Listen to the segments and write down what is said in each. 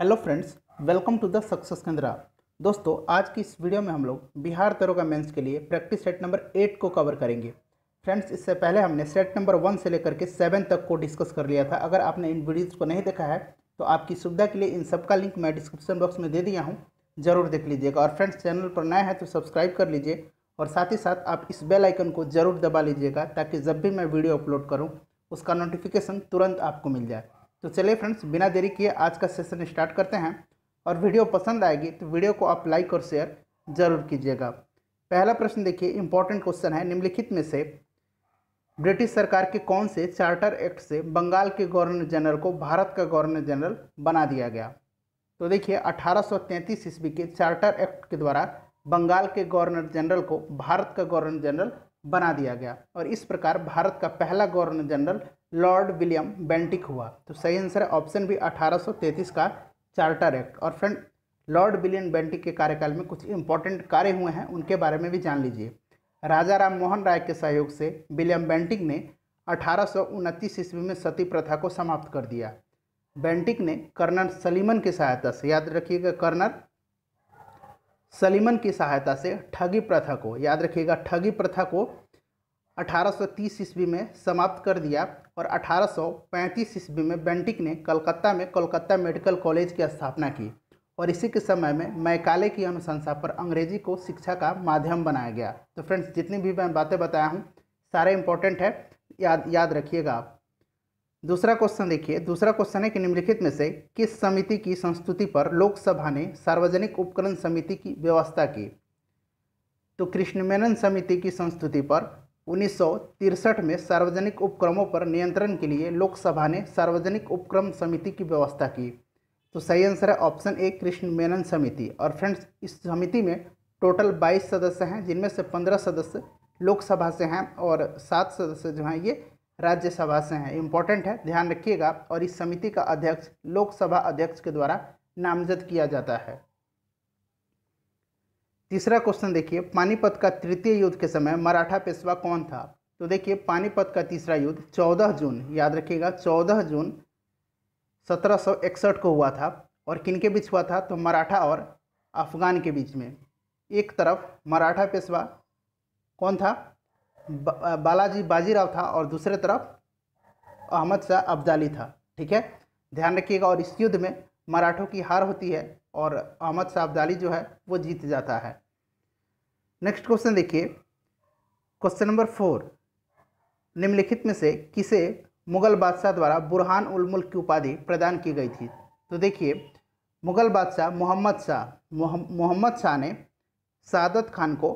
hello friends welcome to the success Kendra दोस्तों आज की इस वीडियो में हम लोग बिहार दरोगा मेंस के लिए प्रैक्टिस सेट नंबर एट को कवर करेंगे फ्रेंड्स इससे पहले हमने सेट नंबर वन से लेकर के सेवन तक को डिस्कस कर लिया था अगर आपने इन वीडियोज़ को नहीं देखा है तो आपकी सुविधा के लिए इन सब का लिंक मैं डिस्क्रिप्शन बॉक्स में दे दिया हूँ ज़रूर देख लीजिएगा और फ्रेंड्स चैनल पर नया है तो सब्सक्राइब कर लीजिए और साथ ही साथ आप इस बेल आइकन को ज़रूर दबा लीजिएगा ताकि जब भी मैं वीडियो अपलोड करूँ उसका नोटिफिकेशन तुरंत आपको मिल जाए तो चलिए फ्रेंड्स बिना देरी किए आज का सेशन स्टार्ट करते हैं और वीडियो पसंद आएगी तो वीडियो को आप लाइक और शेयर जरूर कीजिएगा पहला प्रश्न देखिए इंपॉर्टेंट क्वेश्चन है निम्नलिखित में से ब्रिटिश सरकार के कौन से चार्टर एक्ट से बंगाल के गवर्नर जनरल को भारत का गवर्नर जनरल बना दिया गया तो देखिए 1833 ईस्वी के चार्टर एक्ट के द्वारा बंगाल के गवर्नर जनरल को भारत का गवर्नर जनरल बना दिया गया और इस प्रकार भारत का पहला governor general Lord William Bentinck हुआ तो सही आंसर है ऑप्शन बी 1833 का चार्टर एक्ट और फ्रेंड लॉर्ड विलियम बेंटिक के कार्यकाल में कुछ इंपॉर्टेंट कार्य हुए हैं उनके बारे में भी जान लीजिए राजा राम मोहन राय के सहयोग से विलियम बेंटिक ने अठारह ईस्वी में सती प्रथा को समाप्त कर दिया बेंटिक ने कर्नल सलीमन की सहायता से याद रखिएगा कर्नल सलीमन की सहायता से ठगी प्रथा को याद रखिएगा ठगी प्रथा को 1830 ईस्वी में समाप्त कर दिया और 1835 ईस्वी में बेंटिक ने कलकत्ता में कोलकाता मेडिकल कॉलेज की स्थापना की और इसी के समय में मैकाले की अनुशंसा पर अंग्रेजी को शिक्षा का माध्यम बनाया गया तो फ्रेंड्स जितनी भी मैं बातें बताया हूँ सारे इंपॉर्टेंट है याद याद रखिएगा आप दूसरा क्वेश्चन देखिए दूसरा क्वेश्चन है कि निम्नलिखित में से किस समिति की संस्तुति पर लोकसभा ने सार्वजनिक उपकरण समिति की व्यवस्था की तो कृष्णमेनन समिति की संस्तुति पर उन्नीस में सार्वजनिक उपक्रमों पर नियंत्रण के लिए लोकसभा ने सार्वजनिक उपक्रम समिति की व्यवस्था की तो सही आंसर है ऑप्शन ए कृष्ण मेनन समिति और फ्रेंड्स इस समिति में टोटल 22 सदस्य हैं जिनमें से 15 सदस्य लोकसभा से हैं और सात सदस्य जो हैं ये राज्यसभा से हैं इम्पॉर्टेंट है ध्यान रखिएगा और इस समिति का अध्यक्ष लोकसभा अध्यक्ष के द्वारा नामजद किया जाता है तीसरा क्वेश्चन देखिए पानीपत का तृतीय युद्ध के समय मराठा पेशवा कौन था तो देखिए पानीपत का तीसरा युद्ध 14 जून याद रखिएगा 14 जून 1761 को हुआ था और किन के बीच हुआ था तो मराठा और अफगान के बीच में एक तरफ मराठा पेशवा कौन था बा, बालाजी बाजीराव था और दूसरे तरफ अहमद शाह अब्दाली था ठीक है ध्यान रखिएगा और इस युद्ध में मराठों की हार होती है और अहमद साहबदाली जो है वो जीत जाता है नेक्स्ट क्वेश्चन देखिए क्वेश्चन नंबर फोर निम्नलिखित में से किसे मुग़ल बादशाह द्वारा बुरहान उल मुल्क की उपाधि प्रदान की गई थी तो देखिए मुग़ल बादशाह मोहम्मद शाह मोहम्मद शाह ने सादत खान को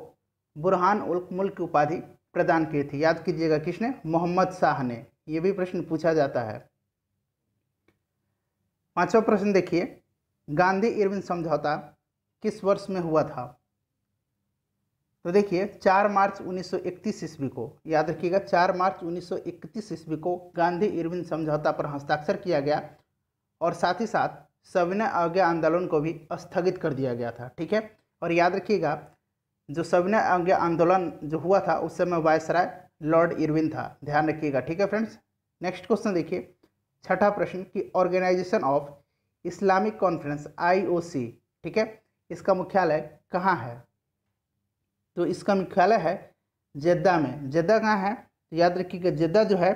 बुरहान उल मुल्क की उपाधि प्रदान की थी याद कीजिएगा किसने मोहम्मद शाह ने यह भी प्रश्न पूछा जाता है पांचवा प्रश्न देखिए गांधी इरविन समझौता किस वर्ष में हुआ था तो देखिए 4 मार्च 1931 ईस्वी को याद रखिएगा 4 मार्च 1931 ईस्वी को गांधी इरविन समझौता पर हस्ताक्षर किया गया और साथ ही साथ सविनय अवज्ञा आंदोलन को भी स्थगित कर दिया गया था ठीक है और याद रखिएगा जो सविनय अवज्ञा आंदोलन जो हुआ था उस समय वायसराय लॉर्ड इरविन था ध्यान रखिएगा ठीक है फ्रेंड्स नेक्स्ट क्वेश्चन देखिए छठा प्रश्न कि organisation of Islamic conference IOC ठीक है इसका मुख्यालय कहाँ है तो इसका मुख्यालय है जद्दा में जद्दा कहाँ है तो याद रखिएगा जद्दा जो है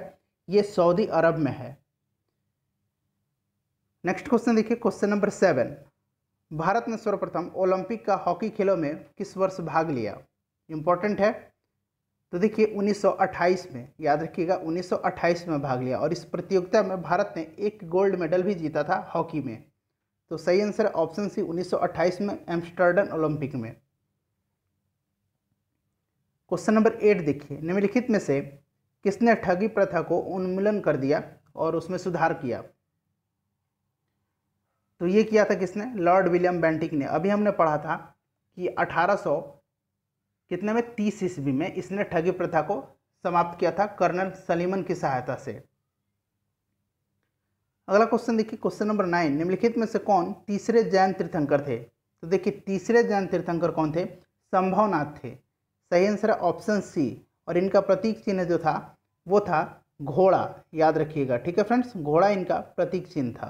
ये सऊदी अरब में है नेक्स्ट क्वेश्चन देखिए क्वेश्चन नंबर सेवन भारत ने सर्वप्रथम ओलंपिक का हॉकी खेलों में किस वर्ष भाग लिया इम्पोर्टेंट है तो देखिए 1928 में याद रखिएगा 1928 में भाग लिया और इस प्रतियोगिता में भारत ने एक गोल्ड मेडल भी जीता था हॉकी में तो सही आंसर ऑप्शन सी 1928 में एम्स्टर्डन ओलंपिक में क्वेश्चन नंबर एट देखिए निम्नलिखित में से किसने ठगी प्रथा को उन्मूलन कर दिया और उसमें सुधार किया तो ये किया था किसने लॉर्ड विलियम बैंटिक ने अभी हमने पढ़ा था कि अठारह कितने में तीस ईस्वी में इसने ठगी प्रथा को समाप्त किया था कर्नल सलीमन की सहायता से अगला क्वेश्चन देखिए क्वेश्चन नंबर नाइन निम्नलिखित में से कौन तीसरे जैन तीर्थंकर थे तो देखिए तीसरे जैन तीर्थंकर कौन थे संभवनाथ थे सही आंसर है ऑप्शन सी और इनका प्रतीक चिन्ह जो था वो था घोड़ा याद रखिएगा ठीक है फ्रेंड्स घोड़ा इनका प्रतीक चिन्ह था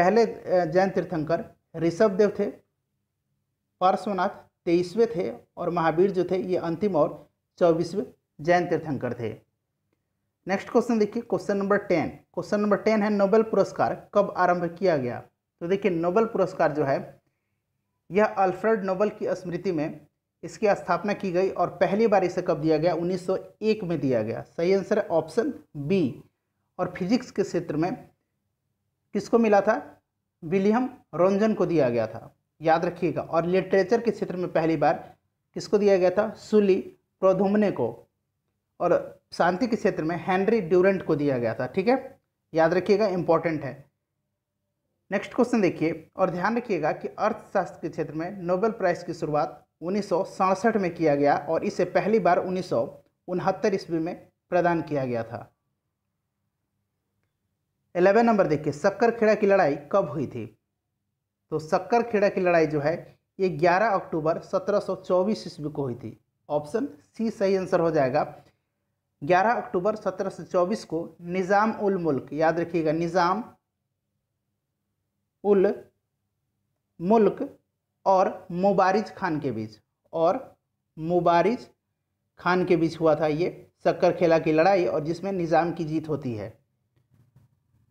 पहले जैन तीर्थंकर ऋषभदेव थे पार्श्वनाथ तेईसवें थे और महावीर जो थे ये अंतिम और चौबीसवें जैन तीर्थंकर थे नेक्स्ट क्वेश्चन देखिए question number ten question number ten है नोबेल पुरस्कार कब आरंभ किया गया तो देखिए नोबेल पुरस्कार जो है यह अल्फ्रेड नोबल की स्मृति में इसकी स्थापना की गई और पहली बार इसे कब दिया गया 1901 में दिया गया सही आंसर है ऑप्शन बी और फिजिक्स के क्षेत्र में किसको मिला था विलियम रोंजन को दिया गया था याद रखिएगा और लिटरेचर के क्षेत्र में पहली बार किसको दिया गया था सुली प्रोधुमने को और शांति के क्षेत्र में हेनरी ड्यूरेंट को दिया गया था ठीक है याद रखिएगा इंपॉर्टेंट है नेक्स्ट क्वेश्चन देखिए और ध्यान रखिएगा कि अर्थशास्त्र के क्षेत्र में नोबेल प्राइज़ की शुरुआत उन्नीस में किया गया और इसे पहली बार उन्नीस ईस्वी में प्रदान किया गया था एलेवन नंबर देखिए शक्कर खेड़ा की लड़ाई कब हुई थी तो शक्कर खेड़ा की लड़ाई जो है ये 11 अक्टूबर 1724 ईस्वी को हुई थी ऑप्शन सी सही आंसर हो जाएगा 11 अक्टूबर 1724 को निज़ाम उल मुल्क याद रखिएगा निज़ाम उल मुल्क और मुबारिज खान के बीच और मुबारिज खान के बीच हुआ था ये शक्कर खेला की लड़ाई और जिसमें निज़ाम की जीत होती है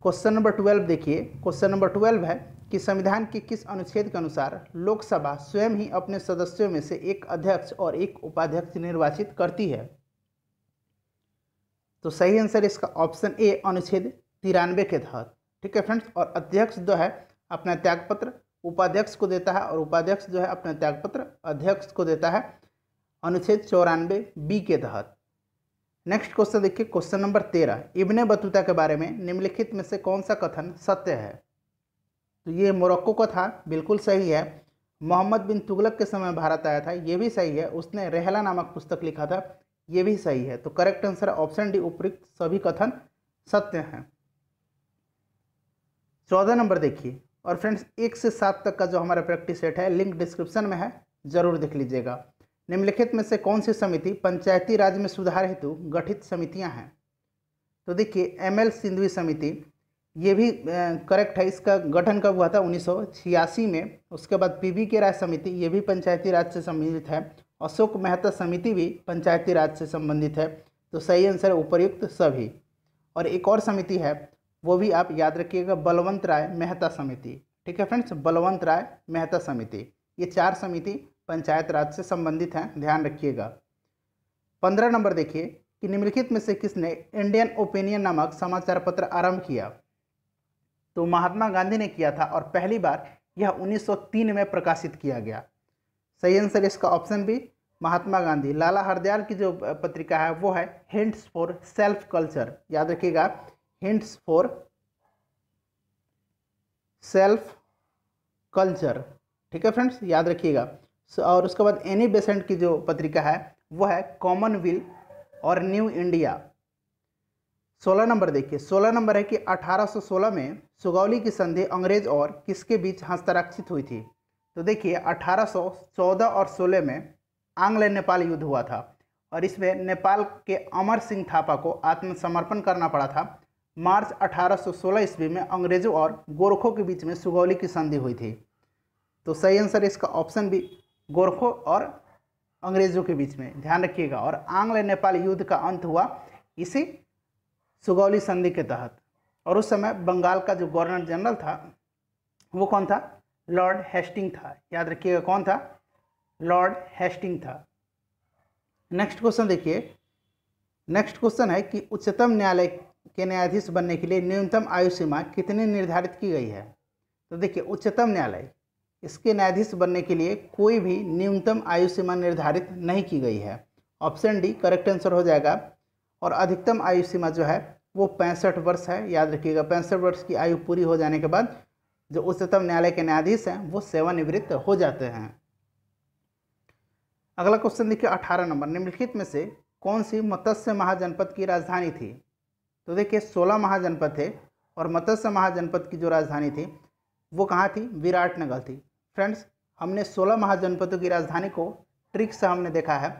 क्वेश्चन नंबर ट्वेल्व देखिए क्वेश्चन नंबर ट्वेल्व है कि संविधान के किस अनुच्छेद के अनुसार लोकसभा स्वयं ही अपने सदस्यों में से एक अध्यक्ष और एक उपाध्यक्ष निर्वाचित करती है तो सही आंसर इसका ऑप्शन ए अनुच्छेद तिरानवे के तहत ठीक है फ्रेंड्स और अध्यक्ष जो है अपना त्यागपत्र उपाध्यक्ष को देता है और उपाध्यक्ष जो है अपना त्यागपत्र अध्यक्ष को देता है अनुच्छेद चौरानवे बी के तहत नेक्स्ट क्वेश्चन देखिए क्वेश्चन नंबर तेरह इब्ने बतूता के बारे में निम्नलिखित में से कौन सा कथन सत्य है तो ये मोरक्को का था बिल्कुल सही है मोहम्मद बिन तुगलक के समय भारत आया था ये भी सही है उसने रहला नामक पुस्तक लिखा था ये भी सही है तो करेक्ट आंसर ऑप्शन डी उपयुक्त सभी कथन सत्य हैं चौदह नंबर देखिए और फ्रेंड्स एक से सात तक का जो हमारा प्रैक्टिस सेट है लिंक डिस्क्रिप्शन में है ज़रूर देख लीजिएगा निम्नलिखित में से कौन सी समिति पंचायती राज में सुधार हेतु गठित समितियां हैं तो देखिए एम एल सिंधवी समिति ये भी करेक्ट है इसका गठन कब हुआ था उन्नीस में उसके बाद पी के राज समिति ये भी पंचायती राज से संबंधित है अशोक मेहता समिति भी पंचायती राज से संबंधित है तो सही आंसर उपयुक्त सभी और एक और समिति है वो भी आप याद रखिएगा बलवंत राय मेहता समिति ठीक है फ्रेंड्स बलवंत राय मेहता समिति ये चार समिति पंचायत राज से संबंधित हैं ध्यान रखिएगा पंद्रह नंबर देखिए कि निम्नलिखित में से किसने इंडियन ओपिनियन नामक समाचार पत्र आरंभ किया तो महात्मा गांधी ने किया था और पहली बार यह 1903 में प्रकाशित किया गया सही आंसर इसका ऑप्शन भी महात्मा गांधी लाला हरदयाल की जो पत्रिका है वो है हिंट्स फॉर सेल्फ कल्चर याद रखिएगा हिंट्स फॉर सेल्फ कल्चर ठीक है फ्रेंड्स याद रखिएगा और उसके बाद एनी बेसेंट e की जो पत्रिका है वो है कॉमनवेल्थ और न्यू इंडिया सोलह नंबर देखिए सोलह नंबर है कि 1816 में सुगौली की संधि अंग्रेज और किसके बीच हस्ताक्षरित हुई थी तो देखिए 1814 और 16 में आंग्ल नेपाल युद्ध हुआ था और इसमें नेपाल के अमर सिंह थापा को आत्मसमर्पण करना पड़ा था मार्च 1816 ईस्वी में अंग्रेजों और गोरखों के बीच में सुगौली की संधि हुई थी तो सही आंसर इसका ऑप्शन भी गोरखों और अंग्रेजों के बीच में ध्यान रखिएगा और आंग्ल नेपाल युद्ध का अंत हुआ इसी सुगौली संधि के तहत और उस समय बंगाल का जो गवर्नर जनरल था वो कौन था लॉर्ड हेस्टिंग था याद रखिएगा कौन था लॉर्ड हेस्टिंग था नेक्स्ट क्वेश्चन देखिए नेक्स्ट क्वेश्चन है कि उच्चतम न्यायालय के न्यायाधीश बनने के लिए न्यूनतम आयु सीमा कितनी निर्धारित की गई है तो देखिए उच्चतम न्यायालय इसके न्यायाधीश बनने के लिए कोई भी न्यूनतम आयु सीमा निर्धारित नहीं की गई है ऑप्शन डी करेक्ट आंसर हो जाएगा और अधिकतम आयु सीमा जो है वो पैंसठ वर्ष है याद रखिएगा पैंसठ वर्ष की आयु पूरी हो जाने के बाद जो उच्चतम न्यायालय के न्यायाधीश हैं वो सेवानिवृत्त हो जाते हैं अगला क्वेश्चन देखिए अठारह नंबर निम्नलिखित में से कौन सी मत्स्य महाजनपद की राजधानी थी तो देखिए सोलह महाजनपद थे और मत्स्य महाजनपद की जो राजधानी थी वो कहाँ थी विराटनगर थी फ्रेंड्स हमने सोलह महाजनपदों की राजधानी को ट्रिक से हमने देखा है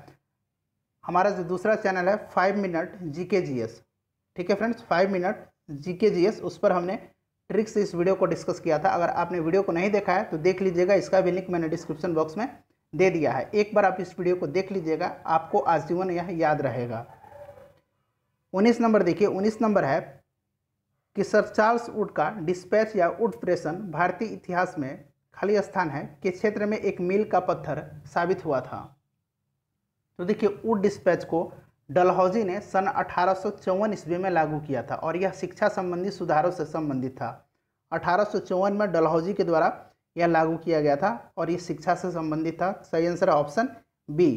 हमारा जो दूसरा चैनल है फाइव मिनट जी के जी एस ठीक है फ्रेंड्स फाइव मिनट जी के जी एस उस पर हमने ट्रिक्स से इस वीडियो को डिस्कस किया था अगर आपने वीडियो को नहीं देखा है तो देख लीजिएगा इसका भी लिंक मैंने डिस्क्रिप्शन बॉक्स में दे दिया है एक बार आप इस वीडियो को देख लीजिएगा आपको आजीवन यह याद रहेगा उन्नीस नंबर देखिए उन्नीस नंबर है कि सर चार्ल्स वुड का डिस्पैच या वुड प्रेशन भारतीय इतिहास में खाली स्थान है के क्षेत्र में एक मील का पत्थर साबित हुआ था तो देखिए वुड डिस्पैच को डलहौजी ने सन अठारह ईस्वी में लागू किया था और यह शिक्षा संबंधी सुधारों से संबंधित था अठारह में डलहौजी के द्वारा यह लागू किया गया था और यह शिक्षा से संबंधित था सही आंसर है ऑप्शन बी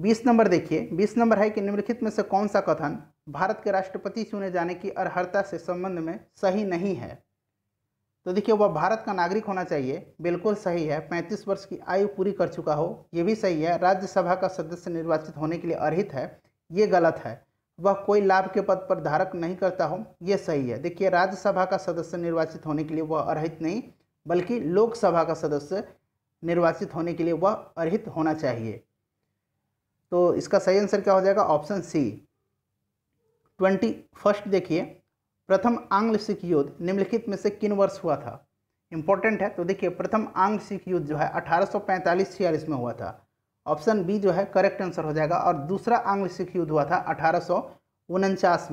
बीस नंबर देखिए बीस नंबर है कि निम्नलिखित में से कौन सा कथन भारत के राष्ट्रपति चुने जाने की अर्हता से संबंध में सही नहीं है तो देखिए वह भारत का नागरिक होना चाहिए बिल्कुल सही है 35 वर्ष की आयु पूरी कर चुका हो ये भी सही है राज्यसभा का सदस्य निर्वाचित होने के लिए अर्हित है ये गलत है वह कोई लाभ के पद पर धारक नहीं करता हो ये सही है देखिए राज्यसभा का सदस्य निर्वाचित होने के लिए वह अर्हित नहीं बल्कि लोकसभा का सदस्य निर्वाचित होने के लिए वह अर्हित होना चाहिए तो इसका सही आंसर क्या हो जाएगा ऑप्शन सी ट्वेंटी फर्स्ट देखिए प्रथम आंग्ल सिख युद्ध निम्नलिखित में से किन वर्ष हुआ था इंपॉर्टेंट है तो देखिए प्रथम आंग्ल सिख युद्ध जो है अठारह सौ में हुआ था ऑप्शन बी जो है करेक्ट आंसर हो जाएगा और दूसरा आंग्ल सिख युद्ध हुआ था अठारह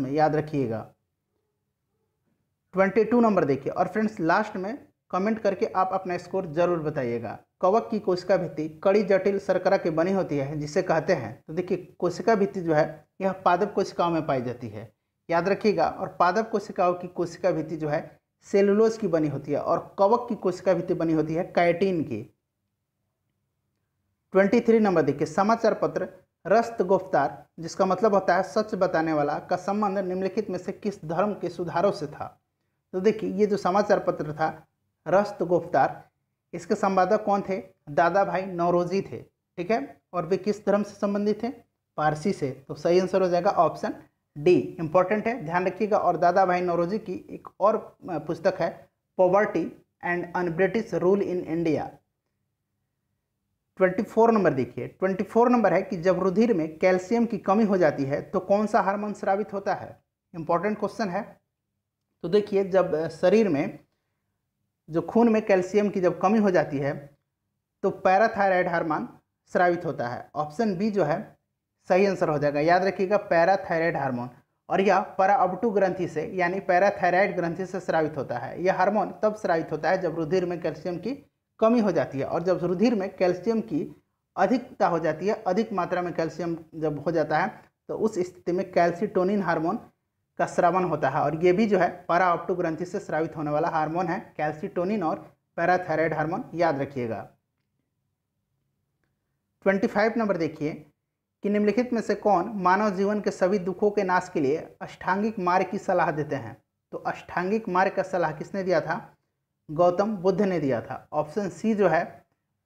में याद रखिएगा ट्वेंटी टू नंबर देखिए और फ्रेंड्स लास्ट में कमेंट करके आप अपना स्कोर जरूर बताइएगा कवक की कोशिका भित्ति कड़ी जटिल सरकरा की बनी होती है जिसे कहते हैं तो देखिए कोशिका भित्ति जो है यह पादप कोशिकाओं में पाई जाती है याद रखिएगा और पादप कोशिकाओं की कोशिका भित्ति जो है सेलुलोज की बनी होती है और कवक की कोशिका भित्ति बनी होती है कैटीन की ट्वेंटी थ्री नंबर देखिए समाचार पत्र रस्त गुफ्तार जिसका मतलब होता है सच बताने वाला का संबंध निम्नलिखित में से किस धर्म के सुधारों से था तो देखिए ये जो समाचार पत्र था रस्त गुफ्तार इसके संपादक कौन थे दादा भाई नौरोजी थे ठीक है और वे किस धर्म से संबंधित थे पारसी से तो सही आंसर हो जाएगा ऑप्शन डी इम्पॉर्टेंट है ध्यान रखिएगा और दादा भाई नौरोजी की एक और पुस्तक है poverty and un British rule in India 24 number देखिए 24 नंबर है कि जब रुधिर में कैल्शियम की कमी हो जाती है तो कौन सा हार्मोन स्रावित होता है इम्पॉर्टेंट क्वेश्चन है तो देखिए जब शरीर में जो खून में कैल्शियम की जब कमी हो जाती है तो पैराथायराइड हार्मोन स्रावित होता है ऑप्शन बी जो है सही आंसर हो जाएगा याद रखिएगा पैराथायराइड हार्मोन और यह पराअपटु ग्रंथि से यानी पैराथायराइड ग्रंथि से स्रावित होता है यह हार्मोन तब स्रावित होता है जब रुधिर में कैल्शियम की कमी हो जाती है और जब रुधिर में कैल्शियम की अधिकता हो जाती है अधिक मात्रा में कैल्शियम जब हो जाता है तो उस स्थिति में कैल्सिटोनिन हार्मोन का श्रावण होता है और ये भी जो है पराऑप्टो ग्रंथि से स्रावित होने वाला हार्मोन है कैल्सिटोनिन और पैराथायराइड हार्मोन याद रखिएगा 25 नंबर देखिए कि निम्नलिखित में से कौन मानव जीवन के सभी दुखों के नाश के लिए अष्टांगिक मार्ग की सलाह देते हैं तो अष्टांगिक मार्ग का सलाह किसने दिया था गौतम बुद्ध ने दिया था ऑप्शन सी जो है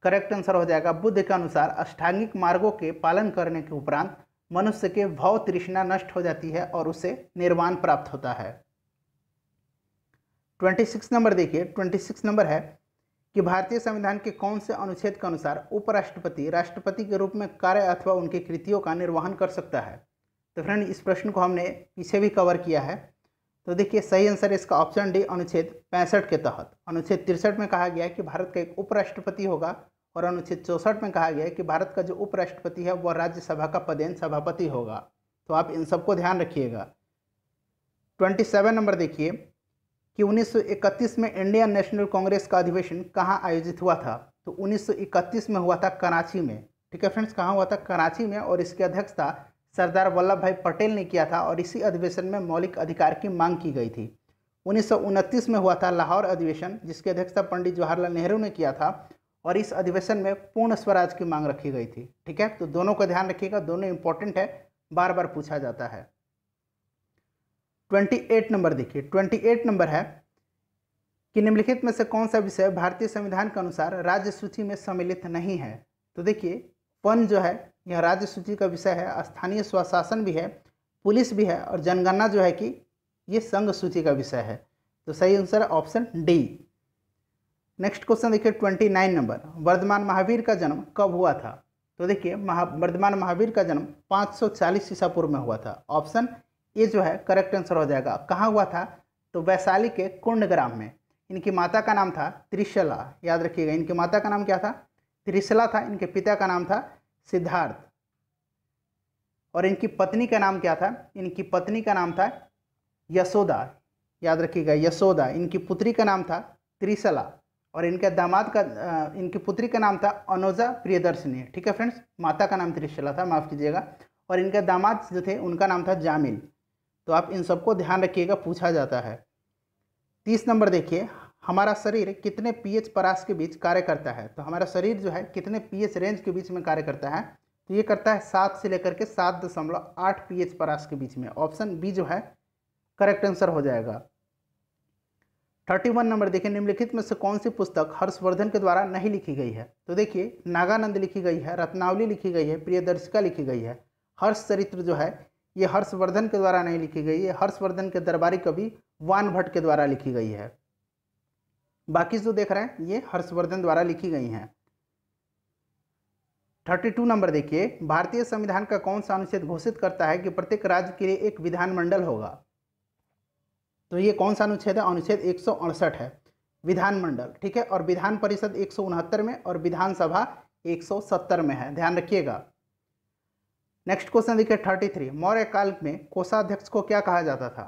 करेक्ट आंसर हो जाएगा बुद्ध के अनुसार अष्टांगिक मार्गों के पालन करने के उपरांत मनुष्य के भाव तृष्णा नष्ट हो जाती है और उसे निर्वाण प्राप्त होता है ट्वेंटी सिक्स नंबर देखिए ट्वेंटी सिक्स नंबर है कि भारतीय संविधान के कौन से अनुच्छेद के अनुसार उपराष्ट्रपति राष्ट्रपति के रूप में कार्य अथवा उनके कृतियों का निर्वहन कर सकता है तो फ्रेंड इस प्रश्न को हमने पीछे भी कवर किया है तो देखिए सही आंसर इसका ऑप्शन डी अनुच्छेद पैंसठ के तहत अनुच्छेद तिरसठ में कहा गया है कि भारत का एक उपराष्ट्रपति होगा और अनुच्छेद चौसठ में कहा गया है कि भारत का जो उपराष्ट्रपति है वह राज्यसभा का पदेन सभापति होगा तो आप इन सबको ध्यान रखिएगा ट्वेंटी सेवन नंबर देखिए कि 1931 में इंडियन नेशनल कांग्रेस का अधिवेशन कहाँ आयोजित हुआ था तो 1931 में हुआ था कराची में ठीक है फ्रेंड्स कहाँ हुआ था कराची में और इसकी अध्यक्षता सरदार वल्लभ भाई पटेल ने किया था और इसी अधिवेशन में मौलिक अधिकार की मांग की गई थी उन्नीस में हुआ था लाहौर अधिवेशन जिसकी अध्यक्षता पंडित जवाहरलाल नेहरू ने किया था और इस अधिवेशन में पूर्ण स्वराज की मांग रखी गई थी ठीक है तो दोनों का ध्यान रखिएगा दोनों इंपॉर्टेंट है बार बार पूछा जाता है 28 नंबर देखिए 28 नंबर है कि निम्नलिखित में से कौन सा विषय भारतीय संविधान के अनुसार राज्य सूची में सम्मिलित नहीं है तो देखिए पन जो है यह राज्य सूची का विषय है स्थानीय स्वशासन भी है पुलिस भी है और जनगणना जो है कि ये संघ सूची का विषय है तो सही answer option D next question देखिए twenty nine number Vardhaman Mahavir का जन्म कब हुआ था तो देखिए महा वर्धमान महावीर का जन्म 540 सौ ईसा पूर्व में हुआ था ऑप्शन ये जो है करेक्ट आंसर हो जाएगा कहाँ हुआ था तो वैशाली के कुंड ग्राम में इनकी माता का नाम था त्रिशला याद रखिएगा इनकी माता का नाम क्या था त्रिशला था इनके पिता का नाम था सिद्धार्थ और इनकी पत्नी का नाम क्या था इनकी पत्नी का नाम था यशोदा याद रखिएगा यशोदा इनकी पुत्री का नाम था त्रिशला और इनके दामाद का इनकी पुत्री का नाम था अनोजा प्रियदर्शनी ठीक है फ्रेंड्स माता का नाम त्रिशला था माफ़ कीजिएगा और इनके दामाद जो थे उनका नाम था जामिल तो आप इन सबको ध्यान रखिएगा पूछा जाता है तीस नंबर देखिए हमारा शरीर कितने पीएच परास के बीच कार्य करता है तो हमारा शरीर जो है कितने पीएच रेंज के बीच में कार्य करता है तो ये करता है सात से लेकर के सात दशमलव आठ पी परास के बीच में ऑप्शन बी जो है करेक्ट आंसर हो जाएगा थर्टी वन नंबर देखिए निम्नलिखित में से कौन सी पुस्तक हर्षवर्धन के द्वारा नहीं लिखी गई है तो देखिए नागानंद लिखी गई है रत्नावली लिखी गई है प्रियदर्शिका लिखी गई है हर्ष चरित्र जो है ये हर्षवर्धन के द्वारा नहीं लिखी गई है हर्षवर्धन के दरबारी कवि वान भट्ट के द्वारा लिखी गई है बाकी जो देख रहे हैं ये हर्षवर्धन द्वारा लिखी गई हैं थर्टी टू नंबर देखिए भारतीय संविधान का कौन सा अनुच्छेद घोषित करता है कि प्रत्येक राज्य के लिए एक विधानमंडल होगा तो ये कौन सा अनुच्छेद है अनुच्छेद एक है विधानमंडल ठीक है और विधान परिषद एक में और विधानसभा एक में है ध्यान रखिएगा नेक्स्ट क्वेश्चन देखिए थर्टी थ्री मौर्य काल में कोषाध्यक्ष को क्या कहा जाता था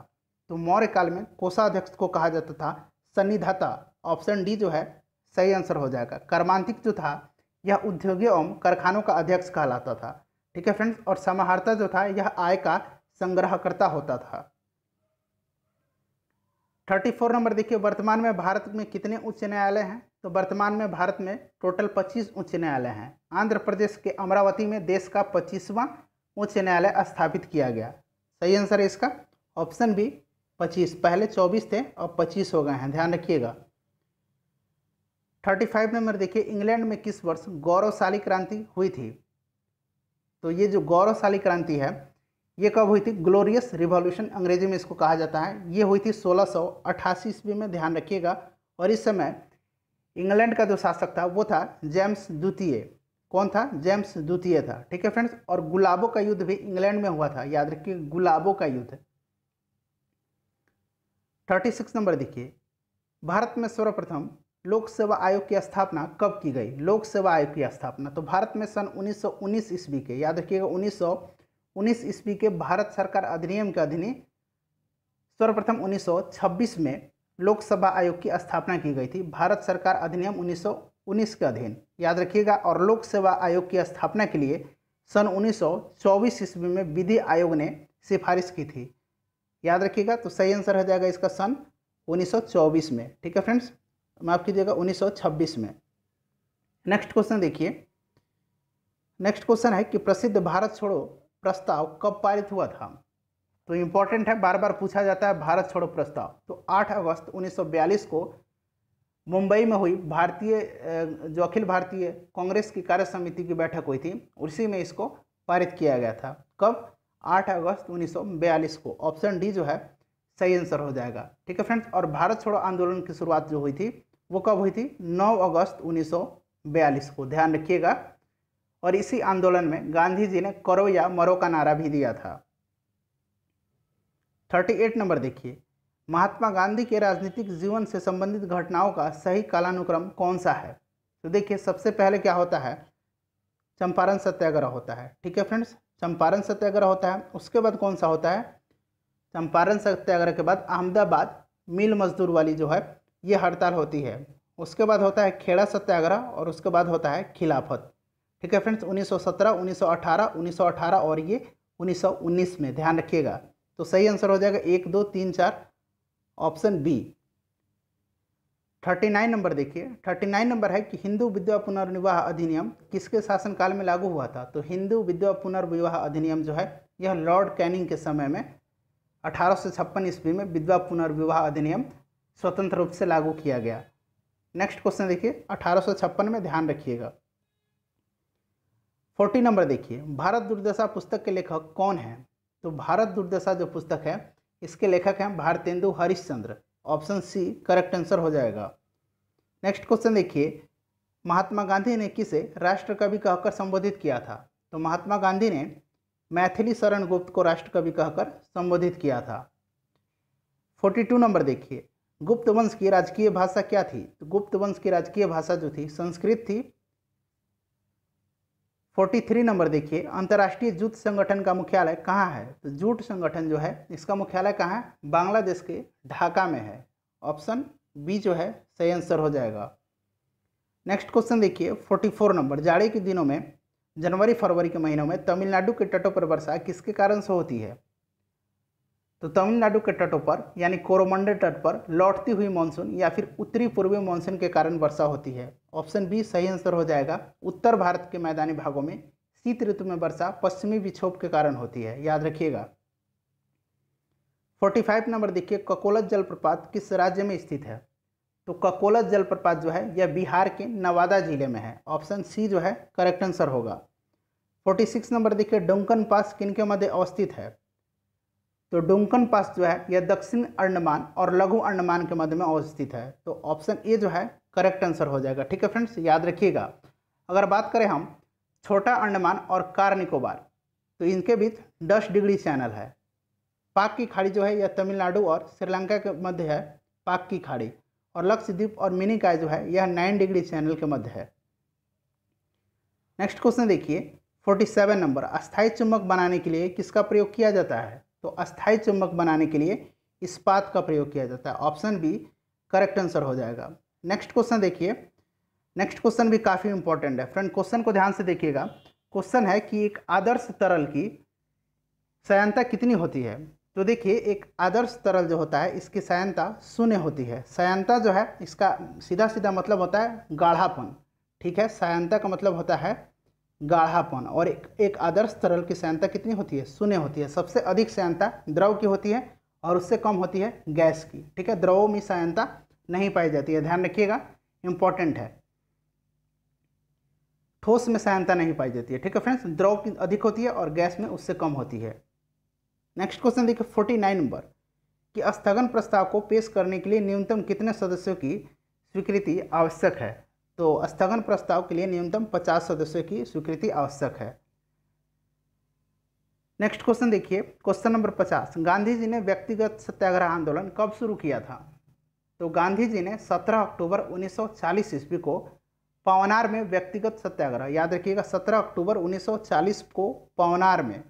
तो मौर्य काल में कोषाध्यक्ष को कहा जाता था सन्निधाता ऑप्शन डी जो है सही आंसर हो जाएगा कर्मांतिक जो था यह उद्योगी एवं कारखानों का अध्यक्ष कहलाता था ठीक है फ्रेंड्स और समाहर्ता जो था यह आय का संग्रहकर्ता होता था थर्टी फोर नंबर देखिए वर्तमान में भारत में कितने उच्च न्यायालय हैं तो वर्तमान में भारत में टोटल पच्चीस उच्च न्यायालय हैं आंध्र प्रदेश के अमरावती में देश का पच्चीसवां उच्च न्यायालय स्थापित किया गया सही आंसर है इसका ऑप्शन बी पच्चीस पहले चौबीस थे अब पच्चीस हो गए हैं ध्यान रखिएगा थर्टी फाइव नंबर देखिए इंग्लैंड में किस वर्ष गौरवशाली क्रांति हुई थी तो ये जो गौरवशाली क्रांति है ये कब हुई थी ग्लोरियस रिवॉल्यूशन अंग्रेजी में इसको कहा जाता है ये हुई थी सोलह सौ अट्ठासी ईस्वी में ध्यान रखिएगा और इस समय इंग्लैंड का जो शासक था वो था जेम्स द्वितीय कौन था जेम्स द्वितीय था ठीक है फ्रेंड्स और गुलाबों का युद्ध भी इंग्लैंड में हुआ था याद रखिए गुलाबों का युद्ध थर्टी सिक्स नंबर देखिए भारत में सर्वप्रथम लोक सेवा आयोग की स्थापना कब की गई लोक सेवा आयोग की स्थापना तो भारत में सन 1919 ईस्वी के याद रखिएगा 1919 ईस्वी के भारत सरकार अधिनियम के अधीन सर्वप्रथम 1926 में लोक सेवा आयोग की स्थापना की गई थी भारत सरकार अधिनियम उन्नीस के अधीन याद रखिएगा और लोक सेवा आयोग की स्थापना के लिए सन चौबीस ईस्वी में विधि आयोग ने सिफारिश की थी याद रखिएगा तो सही आंसर हो जाएगा इसका सन 1924 में ठीक है फ्रेंड्स माफ कीजिएगा 1926 में नेक्स्ट क्वेश्चन देखिए नेक्स्ट क्वेश्चन है कि प्रसिद्ध भारत छोड़ो प्रस्ताव कब पारित हुआ था तो इम्पोर्टेंट है बार बार पूछा जाता है भारत छोड़ो प्रस्ताव तो 8 अगस्त 1942 को मुंबई में हुई भारतीय जो अखिल भारतीय कांग्रेस की कार्य समिति की बैठक हुई थी उसी में इसको पारित किया गया था कब 8 अगस्त 1942 को ऑप्शन डी जो है सही आंसर हो जाएगा ठीक है फ्रेंड्स और भारत छोड़ो आंदोलन की शुरुआत जो हुई थी वो कब हुई थी 9 अगस्त 1942 को ध्यान रखिएगा और इसी आंदोलन में गांधी जी ने करो या मरो का नारा भी दिया था थर्टी नंबर देखिए महात्मा गांधी के राजनीतिक जीवन से संबंधित घटनाओं का सही कालानुक्रम कौन सा है तो देखिए सबसे पहले क्या होता है चंपारण सत्याग्रह होता है ठीक है फ्रेंड्स चंपारण सत्याग्रह होता है उसके बाद कौन सा होता है चंपारण सत्याग्रह के बाद अहमदाबाद मिल मजदूर वाली जो है ये हड़ताल होती है उसके बाद होता है खेड़ा सत्याग्रह और उसके बाद होता है खिलाफत ठीक है फ्रेंड्स 1917, 1918, 1918 और ये 1919 में ध्यान रखिएगा तो सही आंसर हो जाएगा एक दो तीन चार option B thirty nine number देखिए थर्टी नाइन नंबर है कि हिंदू विधवा पुनर्विवाह अधिनियम किसके शासनकाल में लागू हुआ था तो हिंदू विधवा पुनर्विवाह अधिनियम जो है यह लॉर्ड कैनिंग के समय में अठारह सौ छप्पन ईस्वी में विधवा पुनर्विवाह अधिनियम स्वतंत्र रूप से लागू किया गया नेक्स्ट क्वेश्चन देखिए अठारह में ध्यान रखिएगा फोर्टी नंबर देखिए भारत दुर्दशा पुस्तक के लेखक कौन है तो भारत दुर्दशा जो पुस्तक है इसके लेखक हैं Bharatendu Harishchandra option C correct answer हो जाएगा नेक्स्ट क्वेश्चन देखिए महात्मा गांधी ने किसे राष्ट्र कवि कहकर संबोधित किया था तो महात्मा गांधी ने मैथिली शरण गुप्त को राष्ट्र कवि कहकर संबोधित किया था 42 नंबर देखिए गुप्त वंश की राजकीय भाषा क्या थी तो गुप्त वंश की राजकीय भाषा जो थी संस्कृत थी 43 नंबर देखिए अंतर्राष्ट्रीय जूट संगठन का मुख्यालय कहाँ है तो जूट संगठन जो है इसका मुख्यालय कहाँ है बांग्लादेश के ढाका में है ऑप्शन बी जो है सही आंसर हो जाएगा नेक्स्ट क्वेश्चन देखिए 44 नंबर जाड़े के दिनों में जनवरी फरवरी के महीनों में तमिलनाडु के तटों पर वर्षा किसके कारण से होती है तो तमिलनाडु के तटों पर यानी कोरोमंडल तट पर लौटती हुई मानसून या फिर उत्तरी पूर्वी मानसून के कारण वर्षा होती है ऑप्शन बी सही आंसर हो जाएगा उत्तर भारत के मैदानी भागों में शीत ऋतु में वर्षा पश्चिमी विक्षोभ के कारण होती है याद रखिएगा 45 नंबर देखिए ककोलत जलप्रपात किस राज्य में स्थित है तो ककोलत जलप्रपात जो है यह बिहार के नवादा जिले में है ऑप्शन सी जो है करेक्ट आंसर होगा 46 नंबर देखिए डंकन पास किन के मध्य अवस्थित है तो डोंकन पास जो है यह दक्षिण अंडमान और लघु अंडमान के मध्य में अवस्थित है तो ऑप्शन ए जो है करेक्ट आंसर हो जाएगा ठीक है फ्रेंड्स याद रखिएगा अगर बात करें हम छोटा अंडमान और कार निकोबार तो इनके बीच दस डिग्री चैनल है पाक की खाड़ी जो है यह तमिलनाडु और श्रीलंका के मध्य है पाक की खाड़ी और लक्षद्वीप और मिनीकाय जो है यह नाइन डिग्री चैनल के मध्य है नेक्स्ट क्वेश्चन देखिए 47 नंबर अस्थायी चुम्बक बनाने के लिए किसका प्रयोग किया जाता है तो अस्थायी चुंबक बनाने के लिए इस्पात का प्रयोग किया जाता है ऑप्शन बी करेक्ट आंसर हो जाएगा नेक्स्ट क्वेश्चन देखिए नेक्स्ट क्वेश्चन भी काफ़ी इंपॉर्टेंट है फ्रेंड क्वेश्चन को ध्यान से देखिएगा क्वेश्चन है कि एक आदर्श तरल की सयानता कितनी होती है तो देखिए एक आदर्श तरल जो होता है इसकी सयानता शून्य होती है सयानता जो है इसका सीधा सीधा मतलब होता है गाढ़ापन ठीक है सयानता का मतलब होता है गाढ़ापन और एक, एक आदर्श तरल की सहायता कितनी होती है शून्य होती है सबसे अधिक सहायता द्रव की होती है और उससे कम होती है गैस की ठीक है द्रवों में सहायता नहीं पाई जाती है ध्यान रखिएगा इंपॉर्टेंट है ठोस में सहायता नहीं पाई जाती है ठीक है फ्रेंड्स द्रव की अधिक होती है और गैस में उससे कम होती है नेक्स्ट क्वेश्चन देखिए फोर्टी नाइन नंबर कि स्थगन प्रस्ताव को पेश करने के लिए न्यूनतम कितने सदस्यों की स्वीकृति आवश्यक है तो स्थगन प्रस्ताव के लिए न्यूनतम 50 सदस्यों की स्वीकृति आवश्यक है नेक्स्ट क्वेश्चन देखिए क्वेश्चन नंबर 50 गांधी जी ने व्यक्तिगत सत्याग्रह आंदोलन कब शुरू किया था तो गांधी जी ने 17 अक्टूबर 1940 ईस्वी को पवनार में व्यक्तिगत सत्याग्रह याद रखिएगा 17 अक्टूबर 1940 को पवनार में